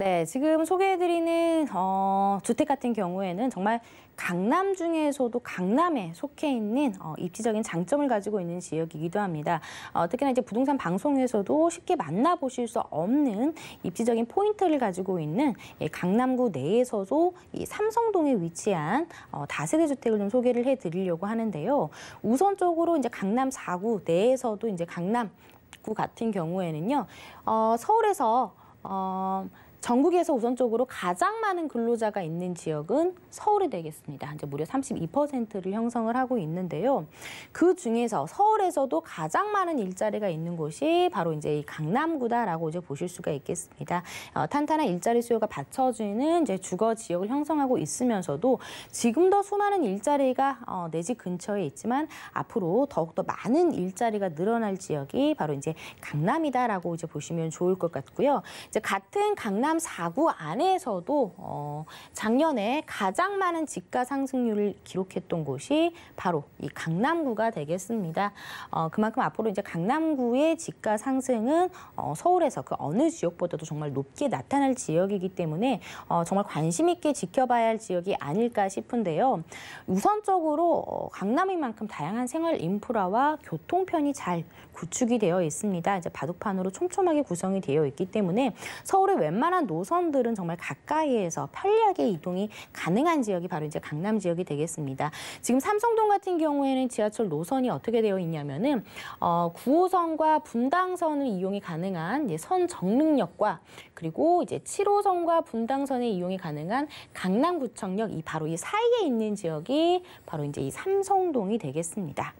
네, 지금 소개해드리는 어, 주택 같은 경우에는 정말 강남 중에서도 강남에 속해 있는 어, 입지적인 장점을 가지고 있는 지역이기도 합니다. 어, 특히나 이제 부동산 방송에서도 쉽게 만나보실 수 없는 입지적인 포인트를 가지고 있는 예, 강남구 내에서도 이 삼성동에 위치한 어, 다세대 주택을 좀 소개를 해드리려고 하는데요. 우선적으로 이제 강남 4구 내에서도 이제 강남구 같은 경우에는요, 어, 서울에서 어, 전국에서 우선적으로 가장 많은 근로자가 있는 지역은 서울이 되겠습니다. 이제 무려 32%를 형성을 하고 있는데요. 그 중에서 서울에서도 가장 많은 일자리가 있는 곳이 바로 이제 이 강남구다라고 이제 보실 수가 있겠습니다. 어, 탄탄한 일자리 수요가 받쳐주는 이제 주거 지역을 형성하고 있으면서도 지금도 수많은 일자리가 어, 내집 근처에 있지만 앞으로 더욱더 많은 일자리가 늘어날 지역이 바로 이제 강남이다라고 이제 보시면 좋을 것 같고요. 이제 같은 강남 강남 4구 안에서도 어, 작년에 가장 많은 집가 상승률을 기록했던 곳이 바로 이 강남구가 되겠습니다. 어, 그만큼 앞으로 이제 강남구의 집가 상승은 어, 서울에서 그 어느 지역보다도 정말 높게 나타날 지역이기 때문에 어, 정말 관심 있게 지켜봐야 할 지역이 아닐까 싶은데요. 우선적으로 어, 강남인만큼 다양한 생활 인프라와 교통편이 잘 구축이 되어 있습니다. 이제 바둑판으로 촘촘하게 구성이 되어 있기 때문에 서울의 웬만한 특화한 노선들은 정말 가까이에서 편리하게 이동이 가능한 지역이 바로 이제 강남 지역이 되겠습니다. 지금 삼성동 같은 경우에는 지하철 노선이 어떻게 되어 있냐면은 어, 9호선과 분당선을 이용이 가능한 선 정릉역과 그리고 이제 7호선과 분당선의 이용이 가능한 강남구청역 이 바로 이 사이에 있는 지역이 바로 이제 이 삼성동이 되겠습니다.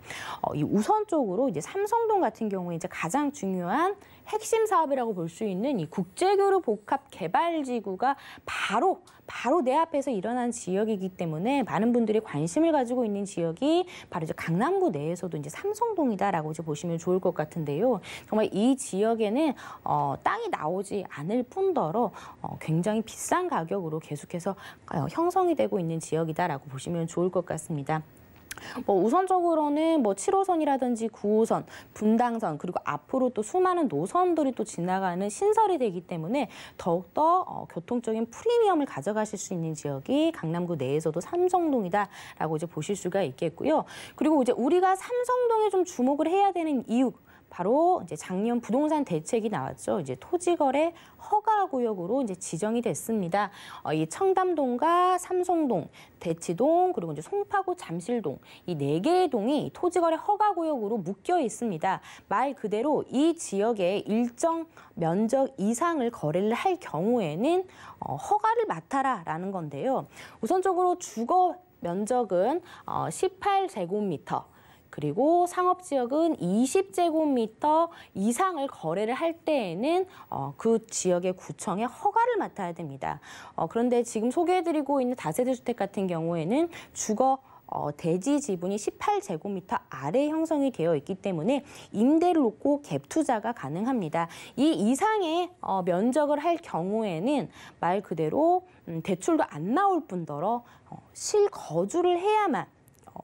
어, 이 우선 쪽으로 이제 삼성동 같은 경우에 이제 가장 중요한 핵심 사업이라고 볼 수 있는 이 국제교류 복합 개발지구가 바로 바로 내 앞에서 일어난 지역이기 때문에 많은 분들이 관심을 가지고 있는 지역이 바로 이제 강남구 내에서도 이제 삼성동이다라고 이제 보시면 좋을 것 같은데요. 정말 이 지역에는 어, 땅이 나오지 않을 뿐더러 어, 굉장히 비싼 가격으로 계속해서 어, 형성이 되고 있는 지역이다라고 보시면 좋을 것 같습니다. 뭐 우선적으로는 뭐 7호선이라든지 9호선, 분당선 그리고 앞으로 또 수많은 노선들이 또 지나가는 신설이 되기 때문에 더욱더 어, 교통적인 프리미엄을 가져가실 수 있는 지역이 강남구 내에서도 삼성동이다라고 이제 보실 수가 있겠고요. 그리고 이제 우리가 삼성동에 좀 주목을 해야 되는 이유 바로 이제 작년 부동산 대책이 나왔죠. 이제 토지거래 허가 구역으로 이제 지정이 됐습니다. 어, 이 청담동과 삼성동, 대치동 그리고 이제 송파구 잠실동 이 네 개의 동이 토지거래 허가 구역으로 묶여 있습니다. 말 그대로 이 지역에 일정 면적 이상을 거래를 할 경우에는 어, 허가를 맡아라라는 건데요. 우선적으로 주거 면적은 어, 18제곱미터. 그리고 상업 지역은 20제곱미터 이상을 거래를 할 때에는 어, 그 지역의 구청에 허가를 맡아야 됩니다. 어, 그런데 지금 소개해드리고 있는 다세대 주택 같은 경우에는 주거 어, 대지 지분이 18제곱미터 아래 형성이 되어 있기 때문에 임대를 놓고 갭 투자가 가능합니다. 이 이상의 어, 면적을 할 경우에는 말 그대로 음, 대출도 안 나올 뿐더러 어, 실거주를 해야만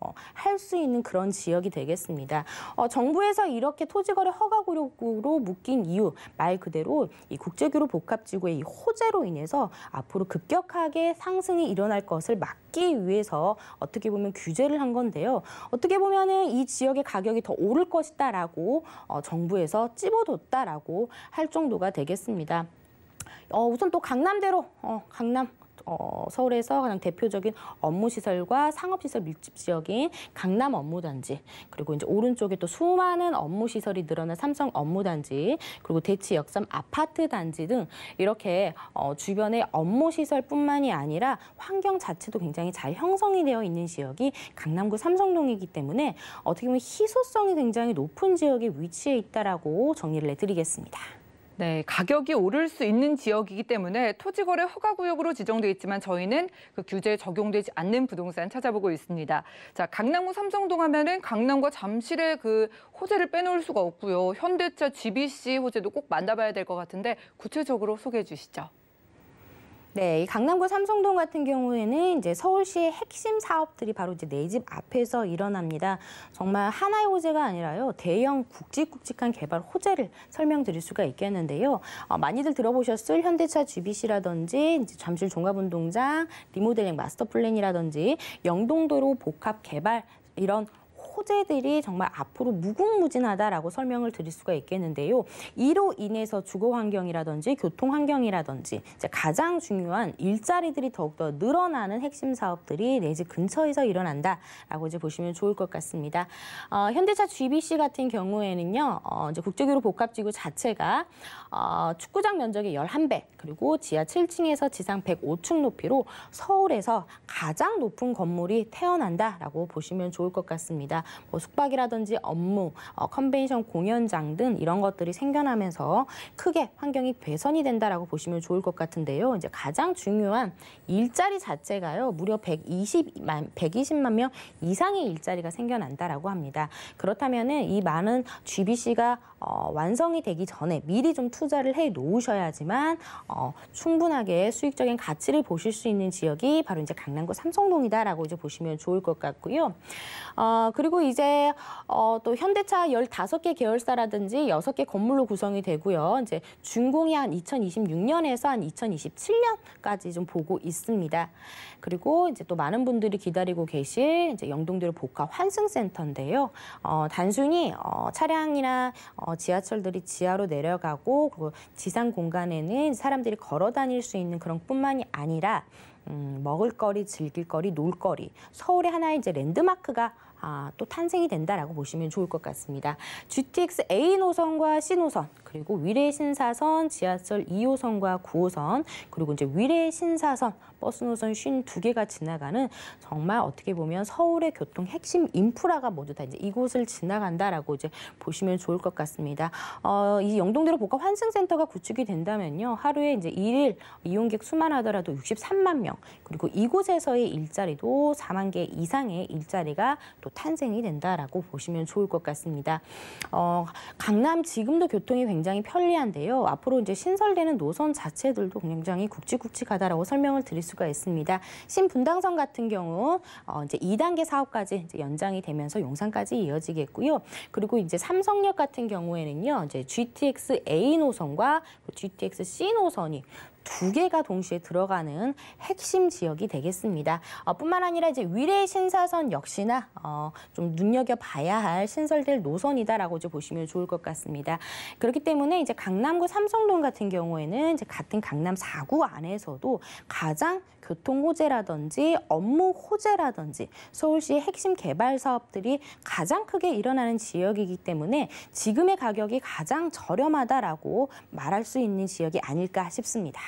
어, 할 수 있는 그런 지역이 되겠습니다. 어, 정부에서 이렇게 토지거래 허가구역으로 묶인 이유 말 그대로 이 국제교류 복합지구의 이 호재로 인해서 앞으로 급격하게 상승이 일어날 것을 막기 위해서 어떻게 보면 규제를 한 건데요. 어떻게 보면은 이 지역의 가격이 더 오를 것이다라고 어, 정부에서 찝어뒀다라고 할 정도가 되겠습니다. 어, 우선 또 강남대로 어, 강남 어, 서울에서 가장 대표적인 업무시설과 상업시설 밀집 지역인 강남 업무단지 그리고 이제 오른쪽에 또 수많은 업무시설이 늘어난 삼성 업무단지 그리고 대치 역삼 아파트 단지 등 이렇게 어, 주변의 업무시설뿐만이 아니라 환경 자체도 굉장히 잘 형성이 되어 있는 지역이 강남구 삼성동이기 때문에 어떻게 보면 희소성이 굉장히 높은 지역에 위치해 있다라고 정리를 해드리겠습니다. 네, 가격이 오를 수 있는 지역이기 때문에 토지거래 허가구역으로 지정돼 있지만 저희는 그 규제에 적용되지 않는 부동산 찾아보고 있습니다. 자, 강남구 삼성동 하면은 강남과 잠실의 그 호재를 빼놓을 수가 없고요. 현대차, GBC 호재도 꼭 만나봐야 될 것 같은데 구체적으로 소개해 주시죠. 네, 이 강남구 삼성동 같은 경우에는 이제 서울시의 핵심 사업들이 바로 이제 내 집 앞에서 일어납니다. 정말 하나의 호재가 아니라요. 대형 굵직굵직한 개발 호재를 설명드릴 수가 있겠는데요. 어, 많이들 들어보셨을 현대차 GBC라든지 이제 잠실 종합운동장, 리모델링 마스터 플랜이라든지 영동도로 복합 개발 이런 호재들이 정말 앞으로 무궁무진하다라고 설명을 드릴 수가 있겠는데요. 이로 인해서 주거 환경이라든지 교통 환경이라든지 가장 중요한 일자리들이 더욱더 늘어나는 핵심 사업들이 내지 근처에서 일어난다라고 이제 보시면 좋을 것 같습니다. 어, 현대차 GBC 같은 경우에는요, 어, 이제 국제교류 복합지구 자체가 어, 축구장 면적의 11배 그리고 지하 7층에서 지상 105층 높이로 서울에서 가장 높은 건물이 태어난다라고 보시면 좋을 것 같습니다. 뭐 숙박이라든지 업무, 어, 컨벤션 공연장 등 이런 것들이 생겨나면서 크게 환경이 배선이 된다라고 보시면 좋을 것 같은데요. 이제 가장 중요한 일자리 자체가요. 무려 120만 120만 명 이상의 일자리가 생겨난다라고 합니다. 그렇다면은 이 많은 GBC가 어, 완성이 되기 전에 미리 좀 투자를 해 놓으셔야지만 어, 충분하게 수익적인 가치를 보실 수 있는 지역이 바로 이제 강남구 삼성동이다라고 이제 보시면 좋을 것 같고요. 어, 그리고 이제 어, 또 현대차 열다섯 개 계열사라든지 여섯 개 건물로 구성이 되고요. 이제 준공이 한 2026년에서 한 2027년까지 좀 보고 있습니다. 그리고 이제 또 많은 분들이 기다리고 계실 이제 영동대로 복합 환승센터인데요. 어, 단순히 어, 차량이나 어, 지하철들이 지하로 내려가고 그리고 지상 공간에는 사람들이 걸어 다닐 수 있는 그런 뿐만이 아니라 음, 먹을거리, 즐길거리, 놀거리 서울의 하나의 이제 랜드마크가 아, 또 탄생이 된다라고 보시면 좋을 것 같습니다. GTX A 노선과 C 노선 그리고 위례 신사선, 지하철 2호선과 9호선, 그리고 이제 위례 신사선 버스 노선 52개가 지나가는 정말 어떻게 보면 서울의 교통 핵심 인프라가 모두 다 이제 이곳을 지나간다라고 이제 보시면 좋을 것 같습니다. 어, 이 영동대로 복합 환승센터가 구축이 된다면요. 하루에 이제 일일 이용객 수만 하더라도 63만 명, 그리고 이곳에서의 일자리도 4만 개 이상의 일자리가 또 탄생이 된다라고 보시면 좋을 것 같습니다. 어, 강남 지금도 교통이 굉장히 굉장히 편리한데요. 앞으로 이제 신설되는 노선 자체들도 굉장히 굵직굵직하다라고 설명을 드릴 수가 있습니다. 신분당선 같은 경우 어 이제 2단계 사업까지 이제 연장이 되면서 용산까지 이어지겠고요. 그리고 이제 삼성역 같은 경우에는요. 이제 GTX A 노선과 GTX C 노선이 두 개가 동시에 들어가는 핵심 지역이 되겠습니다. 어, 뿐만 아니라 이제 위례 신사선 역시나 어, 좀 눈여겨 봐야 할 신설될 노선이다라고 이제 보시면 좋을 것 같습니다. 그렇기 때문에 이제 강남구 삼성동 같은 경우에는 이제 같은 강남 4구 안에서도 가장 교통 호재라든지 업무 호재라든지 서울시의 핵심 개발 사업들이 가장 크게 일어나는 지역이기 때문에 지금의 가격이 가장 저렴하다라고 말할 수 있는 지역이 아닐까 싶습니다.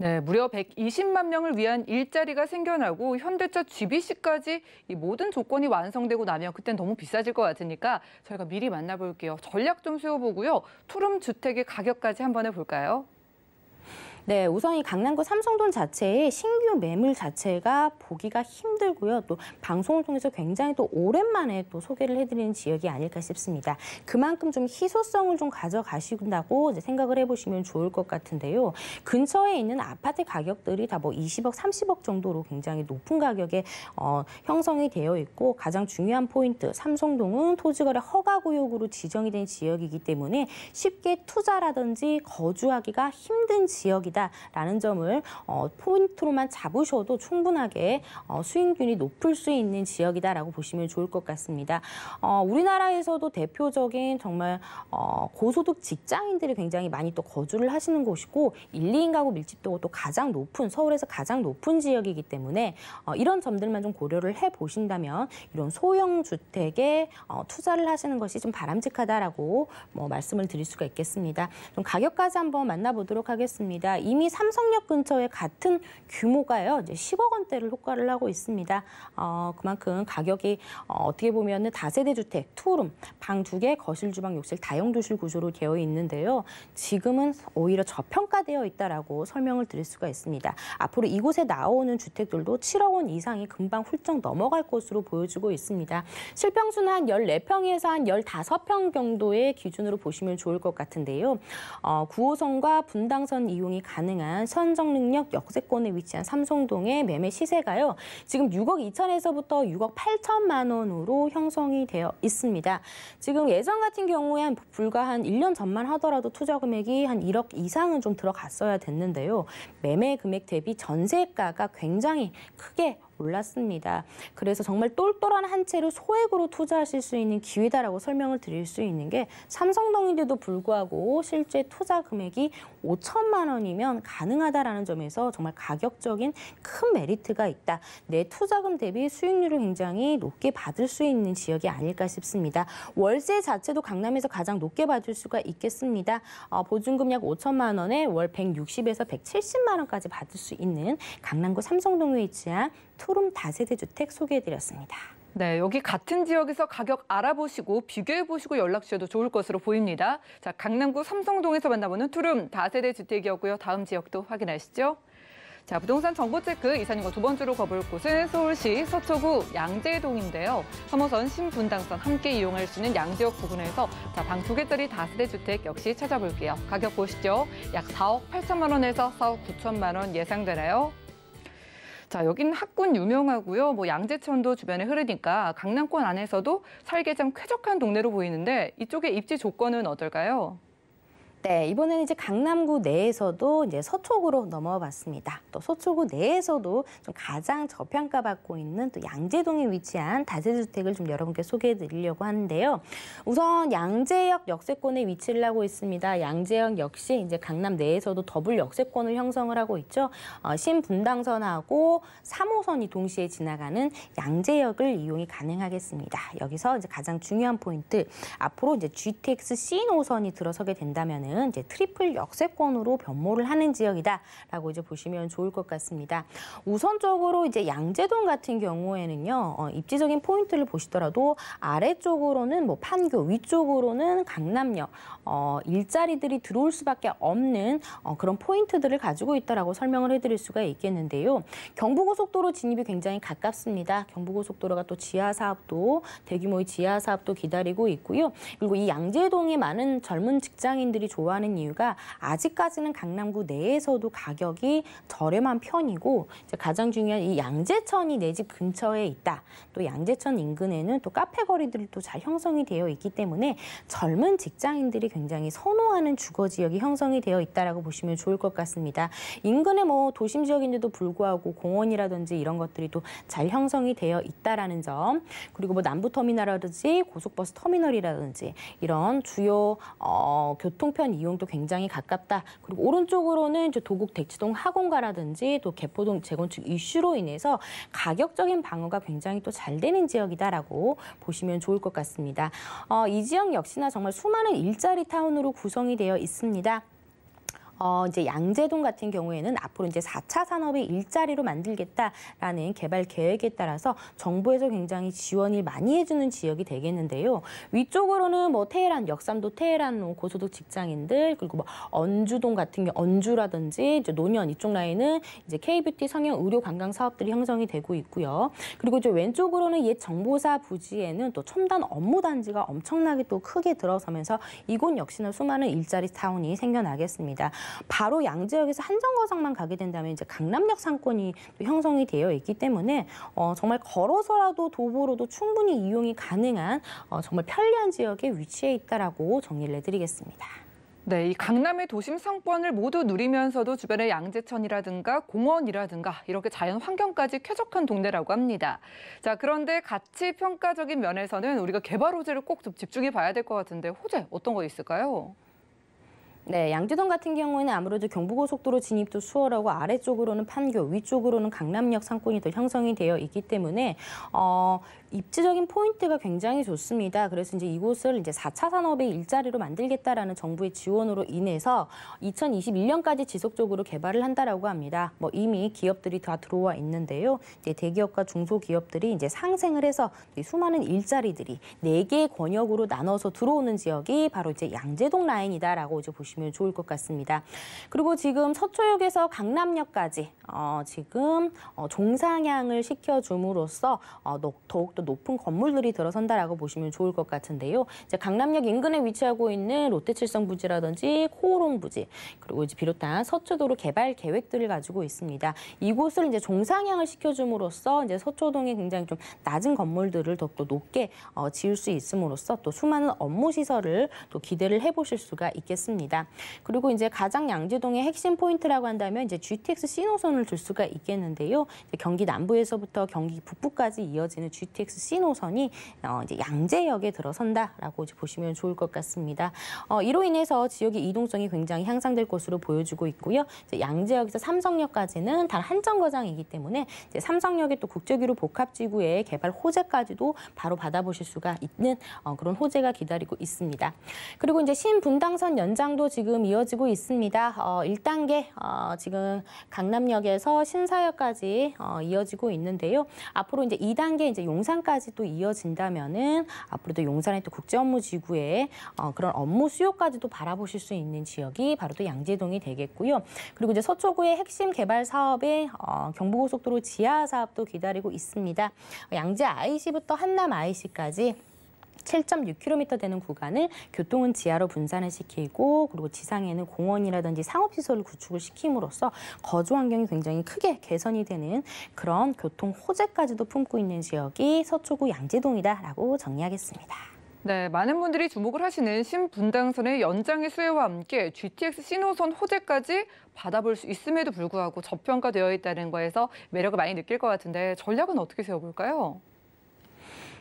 네, 무려 120만 명을 위한 일자리가 생겨나고 현대차 GBC까지 이 모든 조건이 완성되고 나면 그땐 너무 비싸질 것 같으니까 저희가 미리 만나볼게요. 전략 좀 세워보고요. 투룸 주택의 가격까지 한번 해볼까요? 네, 우선 이 강남구 삼성동 자체의 신규 매물 자체가 보기가 힘들고요. 또 방송을 통해서 굉장히 또 오랜만에 또 소개를 해드리는 지역이 아닐까 싶습니다. 그만큼 좀 희소성을 좀 가져가신다고 생각을 해보시면 좋을 것 같은데요. 근처에 있는 아파트 가격들이 다 뭐 20억, 30억 정도로 굉장히 높은 가격에 어, 형성이 되어 있고 가장 중요한 포인트 삼성동은 토지거래 허가구역으로 지정이 된 지역이기 때문에 쉽게 투자라든지 거주하기가 힘든 지역이다. 있다라는 점을 어, 포인트로만 잡으셔도 충분하게 어, 수익률이 높을 수 있는 지역이다라고 보시면 좋을 것 같습니다. 어, 우리나라에서도 대표적인 정말 어, 고소득 직장인들이 굉장히 많이 또 거주를 하시는 곳이고 1, 2인 가구 밀집도가 또 가장 높은 서울에서 가장 높은 지역이기 때문에 어, 이런 점들만 좀 고려를 해 보신다면 이런 소형 주택에 어, 투자를 하시는 것이 좀 바람직하다라고 뭐 말씀을 드릴 수가 있겠습니다. 좀 가격까지 한번 만나보도록 하겠습니다. 이미 삼성역 근처에 같은 규모가요. 이제 10억 원대를 호가를 하고 있습니다. 어, 그만큼 가격이 어, 어떻게 보면은 다세대 주택, 투룸, 방 두 개, 거실, 주방, 욕실 다용 도실 구조로 되어 있는데요. 지금은 오히려 저평가되어 있다라고 설명을 드릴 수가 있습니다. 앞으로 이곳에 나오는 주택들도 7억 원 이상이 금방 훌쩍 넘어갈 것으로 보여지고 있습니다. 실평수는 한 14평에서 한 15평 정도의 기준으로 보시면 좋을 것 같은데요. 어, 9호선과 분당선 이용이 가 가능한 선정능력 역세권에 위치한 삼성동의 매매 시세가요. 지금 6억 2천에서부터 6억 8천만 원으로 형성이 되어 있습니다. 지금 예전 같은 경우에 한 불과 한 1년 전만 하더라도 투자 금액이 한 1억 이상은 좀 들어갔어야 됐는데요. 매매 금액 대비 전세가가 굉장히 크게 올랐습니다. 그래서 정말 똘똘한 한 채로 소액으로 투자하실 수 있는 기회다라고 설명을 드릴 수 있는 게 삼성동인데도 불구하고 실제 투자 금액이 5천만 원이면 가능하다라는 점에서 정말 가격적인 큰 메리트가 있다. 내 투자금 대비 수익률을 굉장히 높게 받을 수 있는 지역이 아닐까 싶습니다. 월세 자체도 강남에서 가장 높게 받을 수가 있겠습니다. 어, 보증금 약 5천만 원에 월 160에서 170만 원까지 받을 수 있는 강남구 삼성동에 위치한 투룸 다세대 주택 소개해드렸습니다. 네, 여기 같은 지역에서 가격 알아보시고 비교해보시고 연락 주셔도 좋을 것으로 보입니다. 자, 강남구 삼성동에서 만나보는 투룸 다세대 주택이었고요. 다음 지역도 확인하시죠. 자, 부동산 정보 체크 이사님과 두 번째로 가볼 곳은 서울시 서초구 양재동인데요. 3호선 신분당선 함께 이용할 수 있는 양지역 부근에서 자, 방 두 개짜리 다세대 주택 역시 찾아볼게요. 가격 보시죠. 약 4억 8천만 원에서 4억 9천만 원 예상되나요? 자, 여기는 학군 유명하고요. 뭐 양재천도 주변에 흐르니까 강남권 안에서도 살기 좀 쾌적한 동네로 보이는데 이쪽에 입지 조건은 어떨까요? 네, 이번에는 이제 강남구 내에서도 이제 서초구로 넘어와 봤습니다. 또 서초구 내에서도 좀 가장 저평가 받고 있는 또 양재동에 위치한 다세주택을 좀 여러분께 소개해 드리려고 하는데요. 우선 양재역 역세권에 위치를 하고 있습니다. 양재역 역시 이제 강남 내에서도 더블 역세권을 형성을 하고 있죠. 어, 신분당선하고 3호선이 동시에 지나가는 양재역을 이용이 가능하겠습니다. 여기서 이제 가장 중요한 포인트 앞으로 이제 GTX C 노선이 들어서게 된다면 경는 이제 트리플 역세권으로 변모를 하는 지역이다라고 이제 보시면 좋을 것 같습니다. 우선적으로 이제 양재동 같은 경우에는요. 어, 입지적인 포인트를 보시더라도 아래쪽으로는 뭐 판교, 위쪽으로는 강남역 어, 일자리들이 들어올 수밖에 없는 어, 그런 포인트들을 가지고 있다라고 설명을 해드릴 수가 있겠는데요. 경부고속도로 진입이 굉장히 가깝습니다. 경부고속도로가 또 지하 사업도 대규모의 지하 사업도 기다리고 있고요. 그리고 이 양재동에 많은 젊은 직장인들이 좋아하는 이유가 아직까지는 강남구 내에서도 가격이 저렴한 편이고 가장 중요한 이 양재천이 내 집 근처에 있다. 또 양재천 인근에는 또 카페 거리들도 잘 형성이 되어 있기 때문에 젊은 직장인들이 굉장히 선호하는 주거 지역이 형성이 되어 있다라고 보시면 좋을 것 같습니다. 인근에 뭐 도심 지역인데도 불구하고 공원이라든지 이런 것들이 또 잘 형성이 되어 있다라는 점. 그리고 뭐 남부 터미널이라든지 고속버스 터미널이라든지 이런 주요 어, 교통편 수도 이용도 굉장히 가깝다. 그리고 오른쪽으로는 도곡 대치동 학원가라든지 또 개포동 재건축 이슈로 인해서 가격적인 방어가 굉장히 또 잘 되는 지역이다라고 보시면 좋을 것 같습니다. 어, 이 지역 역시나 정말 수많은 일자리 타운으로 구성이 되어 있습니다. 어, 이제 양재동 같은 경우에는 앞으로 이제 4차 산업의 일자리로 만들겠다라는 개발 계획에 따라서 정부에서 굉장히 지원을 많이 해주는 지역이 되겠는데요. 위쪽으로는 뭐 테헤란, 역삼도 테헤란로 고소득 직장인들 그리고 뭐 언주동 같은 경게 언주라든지 이제 논현 이쪽 라인은 이제 K-뷰티 성형 의료 관광 사업들이 형성이 되고 있고요. 그리고 이제 왼쪽으로는 옛 정보사 부지에는 또 첨단 업무 단지가 엄청나게 또 크게 들어서면서 이곳 역시나 수많은 일자리 타운이 생겨나겠습니다. 바로 양재역에서 한정거장만 가게 된다면 이제 강남역 상권이 형성이 되어 있기 때문에 어, 정말 걸어서라도 도보로도 충분히 이용이 가능한 어, 정말 편리한 지역에 위치해 있다라고 정리를 해드리겠습니다. 네, 이 강남의 도심 상권을 모두 누리면서도 주변의 양재천이라든가 공원이라든가 이렇게 자연 환경까지 쾌적한 동네라고 합니다. 자, 그런데 가치 평가적인 면에서는 우리가 개발 호재를 꼭좀 집중해 봐야 될 것 같은데 호재 어떤 거 있을까요? 네, 양지동 같은 경우에는 아무래도 경부고속도로 진입도 수월하고 아래쪽으로는 판교, 위쪽으로는 강남역 상권이 더 형성이 되어 있기 때문에 어, 입지적인 포인트가 굉장히 좋습니다. 그래서 이제 이곳을 이제 4차 산업의 일자리로 만들겠다라는 정부의 지원으로 인해서 2021년까지 지속적으로 개발을 한다라고 합니다. 뭐 이미 기업들이 다 들어와 있는데요. 이제 대기업과 중소기업들이 이제 상생을 해서 수많은 일자리들이 4개의 권역으로 나눠서 들어오는 지역이 바로 이제 양재동 라인이다라고 이제 보시면 좋을 것 같습니다. 그리고 지금 서초역에서 강남역까지 어, 지금 어, 종상향을 시켜줌으로써 어, 녹, 더욱 또 높은 건물들이 들어선다라고 보시면 좋을 것 같은데요. 이제 강남역 인근에 위치하고 있는 롯데칠성 부지라든지 코오롱 부지 그리고 이제 비롯한 서초도로 개발 계획들을 가지고 있습니다. 이곳을 이제 종상향을 시켜줌으로써 이제 서초동에 굉장히 좀 낮은 건물들을 더욱더 높게 어, 지을 수 있음으로써 또 수많은 업무 시설을 또 기대를 해보실 수가 있겠습니다. 그리고 이제 가장 양지동의 핵심 포인트라고 한다면 이제 GTX C 노선을 둘 수가 있겠는데요. 경기 남부에서부터 경기 북부까지 이어지는 GTX KTX-C 노선이 어, 이제 양재역에 들어선다라고 이제 보시면 좋을 것 같습니다. 어, 이로 인해서 지역의 이동성이 굉장히 향상될 것으로 보여지고 있고요. 이제 양재역에서 삼성역까지는 단한 정거장이기 때문에 삼성역의 또 국제기로 복합지구의 개발 호재까지도 바로 받아보실 수가 있는 어, 그런 호재가 기다리고 있습니다. 그리고 이제 신분당선 연장도 지금 이어지고 있습니다. 어, 1단계 어, 지금 강남역에서 신사역까지 어, 이어지고 있는데요. 앞으로 이제 2단계 이제 용산 생산까지 또 이어진다면은 앞으로도 용산의 또 국제 업무 지구에 어, 그런 업무 수요까지도 바라보실 수 있는 지역이 바로 또 양재동이 되겠고요. 그리고 이제 서초구의 핵심 개발 사업에 어, 경부고속도로 지하 사업도 기다리고 있습니다. 양재 IC부터 한남 IC까지 7.6km 되는 구간을 교통은 지하로 분산을 시키고 그리고 지상에는 공원이라든지 상업시설을 구축을 시킴으로써 거주 환경이 굉장히 크게 개선이 되는 그런 교통 호재까지도 품고 있는 지역이 서초구 양재동이다라고 정리하겠습니다. 네, 많은 분들이 주목을 하시는 신분당선의 연장의 수혜와 함께 GTX 신호선 호재까지 받아볼 수 있음에도 불구하고 저평가되어 있다는 거에서 매력을 많이 느낄 것 같은데 전략은 어떻게 세워볼까요?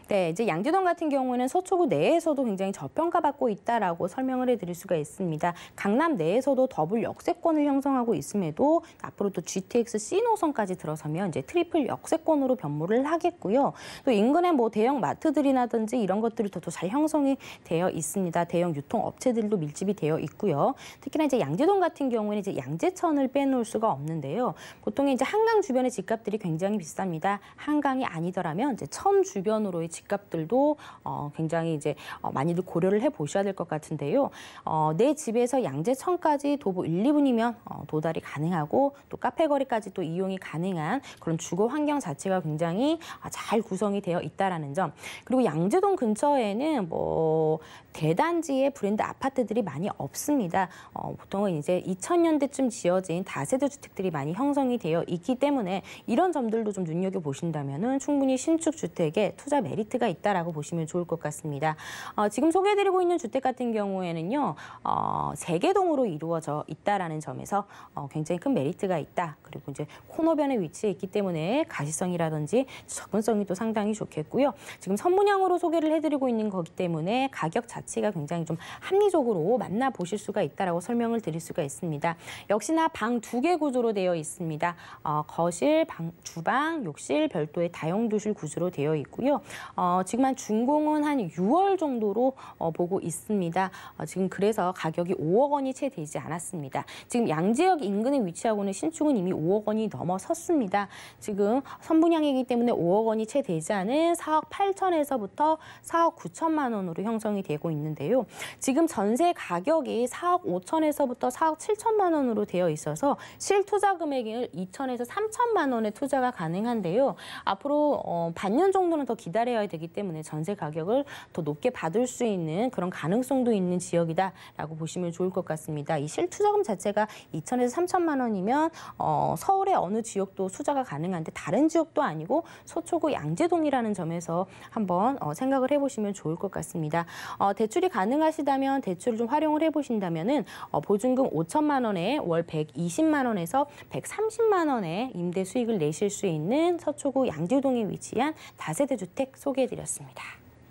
네, 이제 양재동 같은 경우는 서초구 내에서도 굉장히 저평가받고 있다라고 설명을 해드릴 수가 있습니다. 강남 내에서도 더블 역세권을 형성하고 있음에도 앞으로 또 GTX C 노선까지 들어서면 이제 트리플 역세권으로 변모를 하겠고요. 또 인근에 뭐 대형 마트들이라든지 이런 것들이 더 잘 형성이 되어 있습니다. 대형 유통업체들도 밀집이 되어 있고요. 특히나 이제 양재동 같은 경우는 이제 양재천을 빼놓을 수가 없는데요. 보통 이제 한강 주변의 집값들이 굉장히 비쌉니다. 한강이 아니더라면 이제 천 주변으로의 집값들도 어, 굉장히 이제 어, 많이들 고려를 해 보셔야 될 것 같은데요. 어, 내 집에서 양재천까지 도보 1, 2분이면 어, 도달이 가능하고 또 카페 거리까지 또 이용이 가능한 그런 주거 환경 자체가 굉장히 아, 잘 구성이 되어 있다라는 점. 그리고 양재동 근처에는 뭐 대단지의 브랜드 아파트들이 많이 없습니다. 어, 보통은 이제 2000년대쯤 지어진 다세대 주택들이 많이 형성이 되어 있기 때문에 이런 점들도 좀 눈여겨 보신다면은 충분히 신축 주택에 투자 메리트 메리트가 있다라고 보시면 좋을 것 같습니다. 어, 지금 소개해드리고 있는 주택 같은 경우에는요, 어, 세계동으로 이루어져 있다라는 점에서 어, 굉장히 큰 메리트가 있다. 그리고 이제 코너변에 위치해 있기 때문에 가시성이라든지 접근성이 또 상당히 좋겠고요. 지금 선분양으로 소개를 해드리고 있는 거기 때문에 가격 자체가 굉장히 좀 합리적으로 만나보실 수가 있다라고 설명을 드릴 수가 있습니다. 역시나 방 두 개 구조로 되어 있습니다. 어, 거실, 방, 주방, 욕실 별도의 다용 도실 구조로 되어 있고요. 어, 지금 한 준공은 한 6월 정도로 어, 보고 있습니다. 어, 지금 그래서 가격이 5억 원이 채 되지 않았습니다. 지금 양지역 인근에 위치하고는 있 신축은 이미 5억 원이 넘어섰습니다. 지금 선분양이기 때문에 5억 원이 채 되지 않은 4억 8천에서부터 4억 9천만 원으로 형성이 되고 있는데요. 지금 전세 가격이 4억 5천에서부터 4억 7천만 원으로 되어 있어서 실투자 금액을 2천에서 3천만 원의 투자가 가능한데요. 앞으로 어, 반년 정도는 더 기다려야 가까 되기 때문에 전세 가격을 더 높게 받을 수 있는 그런 가능성도 있는 지역이다라고 보시면 좋을 것 같습니다. 이 실투자금 자체가 2천에서 3천만 원이면 어, 서울의 어느 지역도 투자가 가능한데 다른 지역도 아니고 서초구 양재동이라는 점에서 한번 어, 생각을 해보시면 좋을 것 같습니다. 어, 대출이 가능하시다면 대출을 좀 활용을 해보신다면은 어, 보증금 5천만 원에 월 120만 원에서 130만 원의 임대 수익을 내실 수 있는 서초구 양재동에 위치한 다세대 주택 소개. 소개해드렸습니다.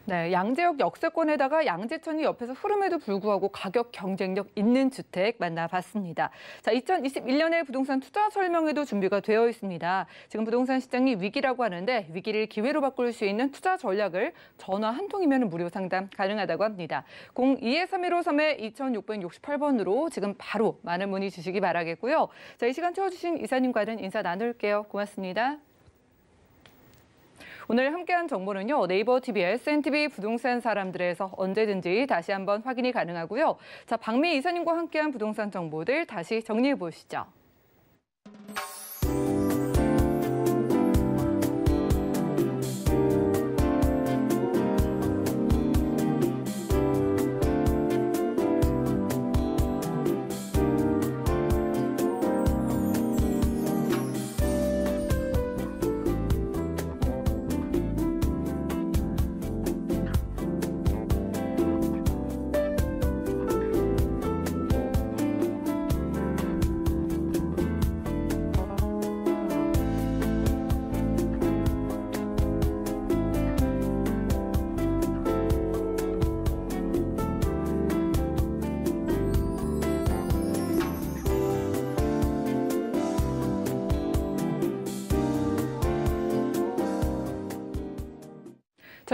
네, 양재역 역세권에다가 양재천이 옆에서 흐름에도 불구하고 가격 경쟁력 있는 주택 만나봤습니다. 자, 2 0 2 1년에 부동산 투자 설명회도 준비가 되어 있습니다. 지금 부동산 시장이 위기라고 하는데 위기를 기회로 바꿀 수 있는 투자 전략을 전화 한 통이면 무료 상담 가능하다고 합니다. 02-3153-2668번으로 지금 바로 많은 문의 주시기 바라겠고요. 자, 이 시간 채워주신 이사님과는 인사 나눌게요. 고맙습니다. 오늘 함께한 정보는요. 네이버 TV의 SNTV 부동산 사람들에서 언제든지 다시 한번 확인이 가능하고요. 자, 박미 이사님과 함께한 부동산 정보들 다시 정리해 보시죠.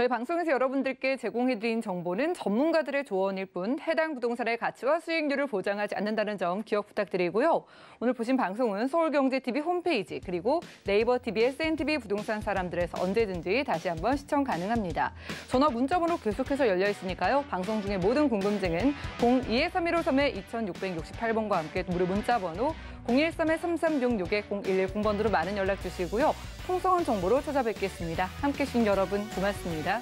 저희 방송에서 여러분들께 제공해드린 정보는 전문가들의 조언일 뿐 해당 부동산의 가치와 수익률을 보장하지 않는다는 점 기억 부탁드리고요. 오늘 보신 방송은 서울경제TV 홈페이지 그리고 네이버 TV, SNTV 부동산 사람들에서 언제든지 다시 한번 시청 가능합니다. 전화 문자번호 계속해서 열려 있으니까요. 방송 중에 모든 궁금증은 0 2 3 1 5 3 2668번과 함께 무료 문자번호 013-336-6110번으로 많은 연락 주시고요. 풍성한 정보로 찾아뵙겠습니다. 함께해 주신 여러분 고맙습니다.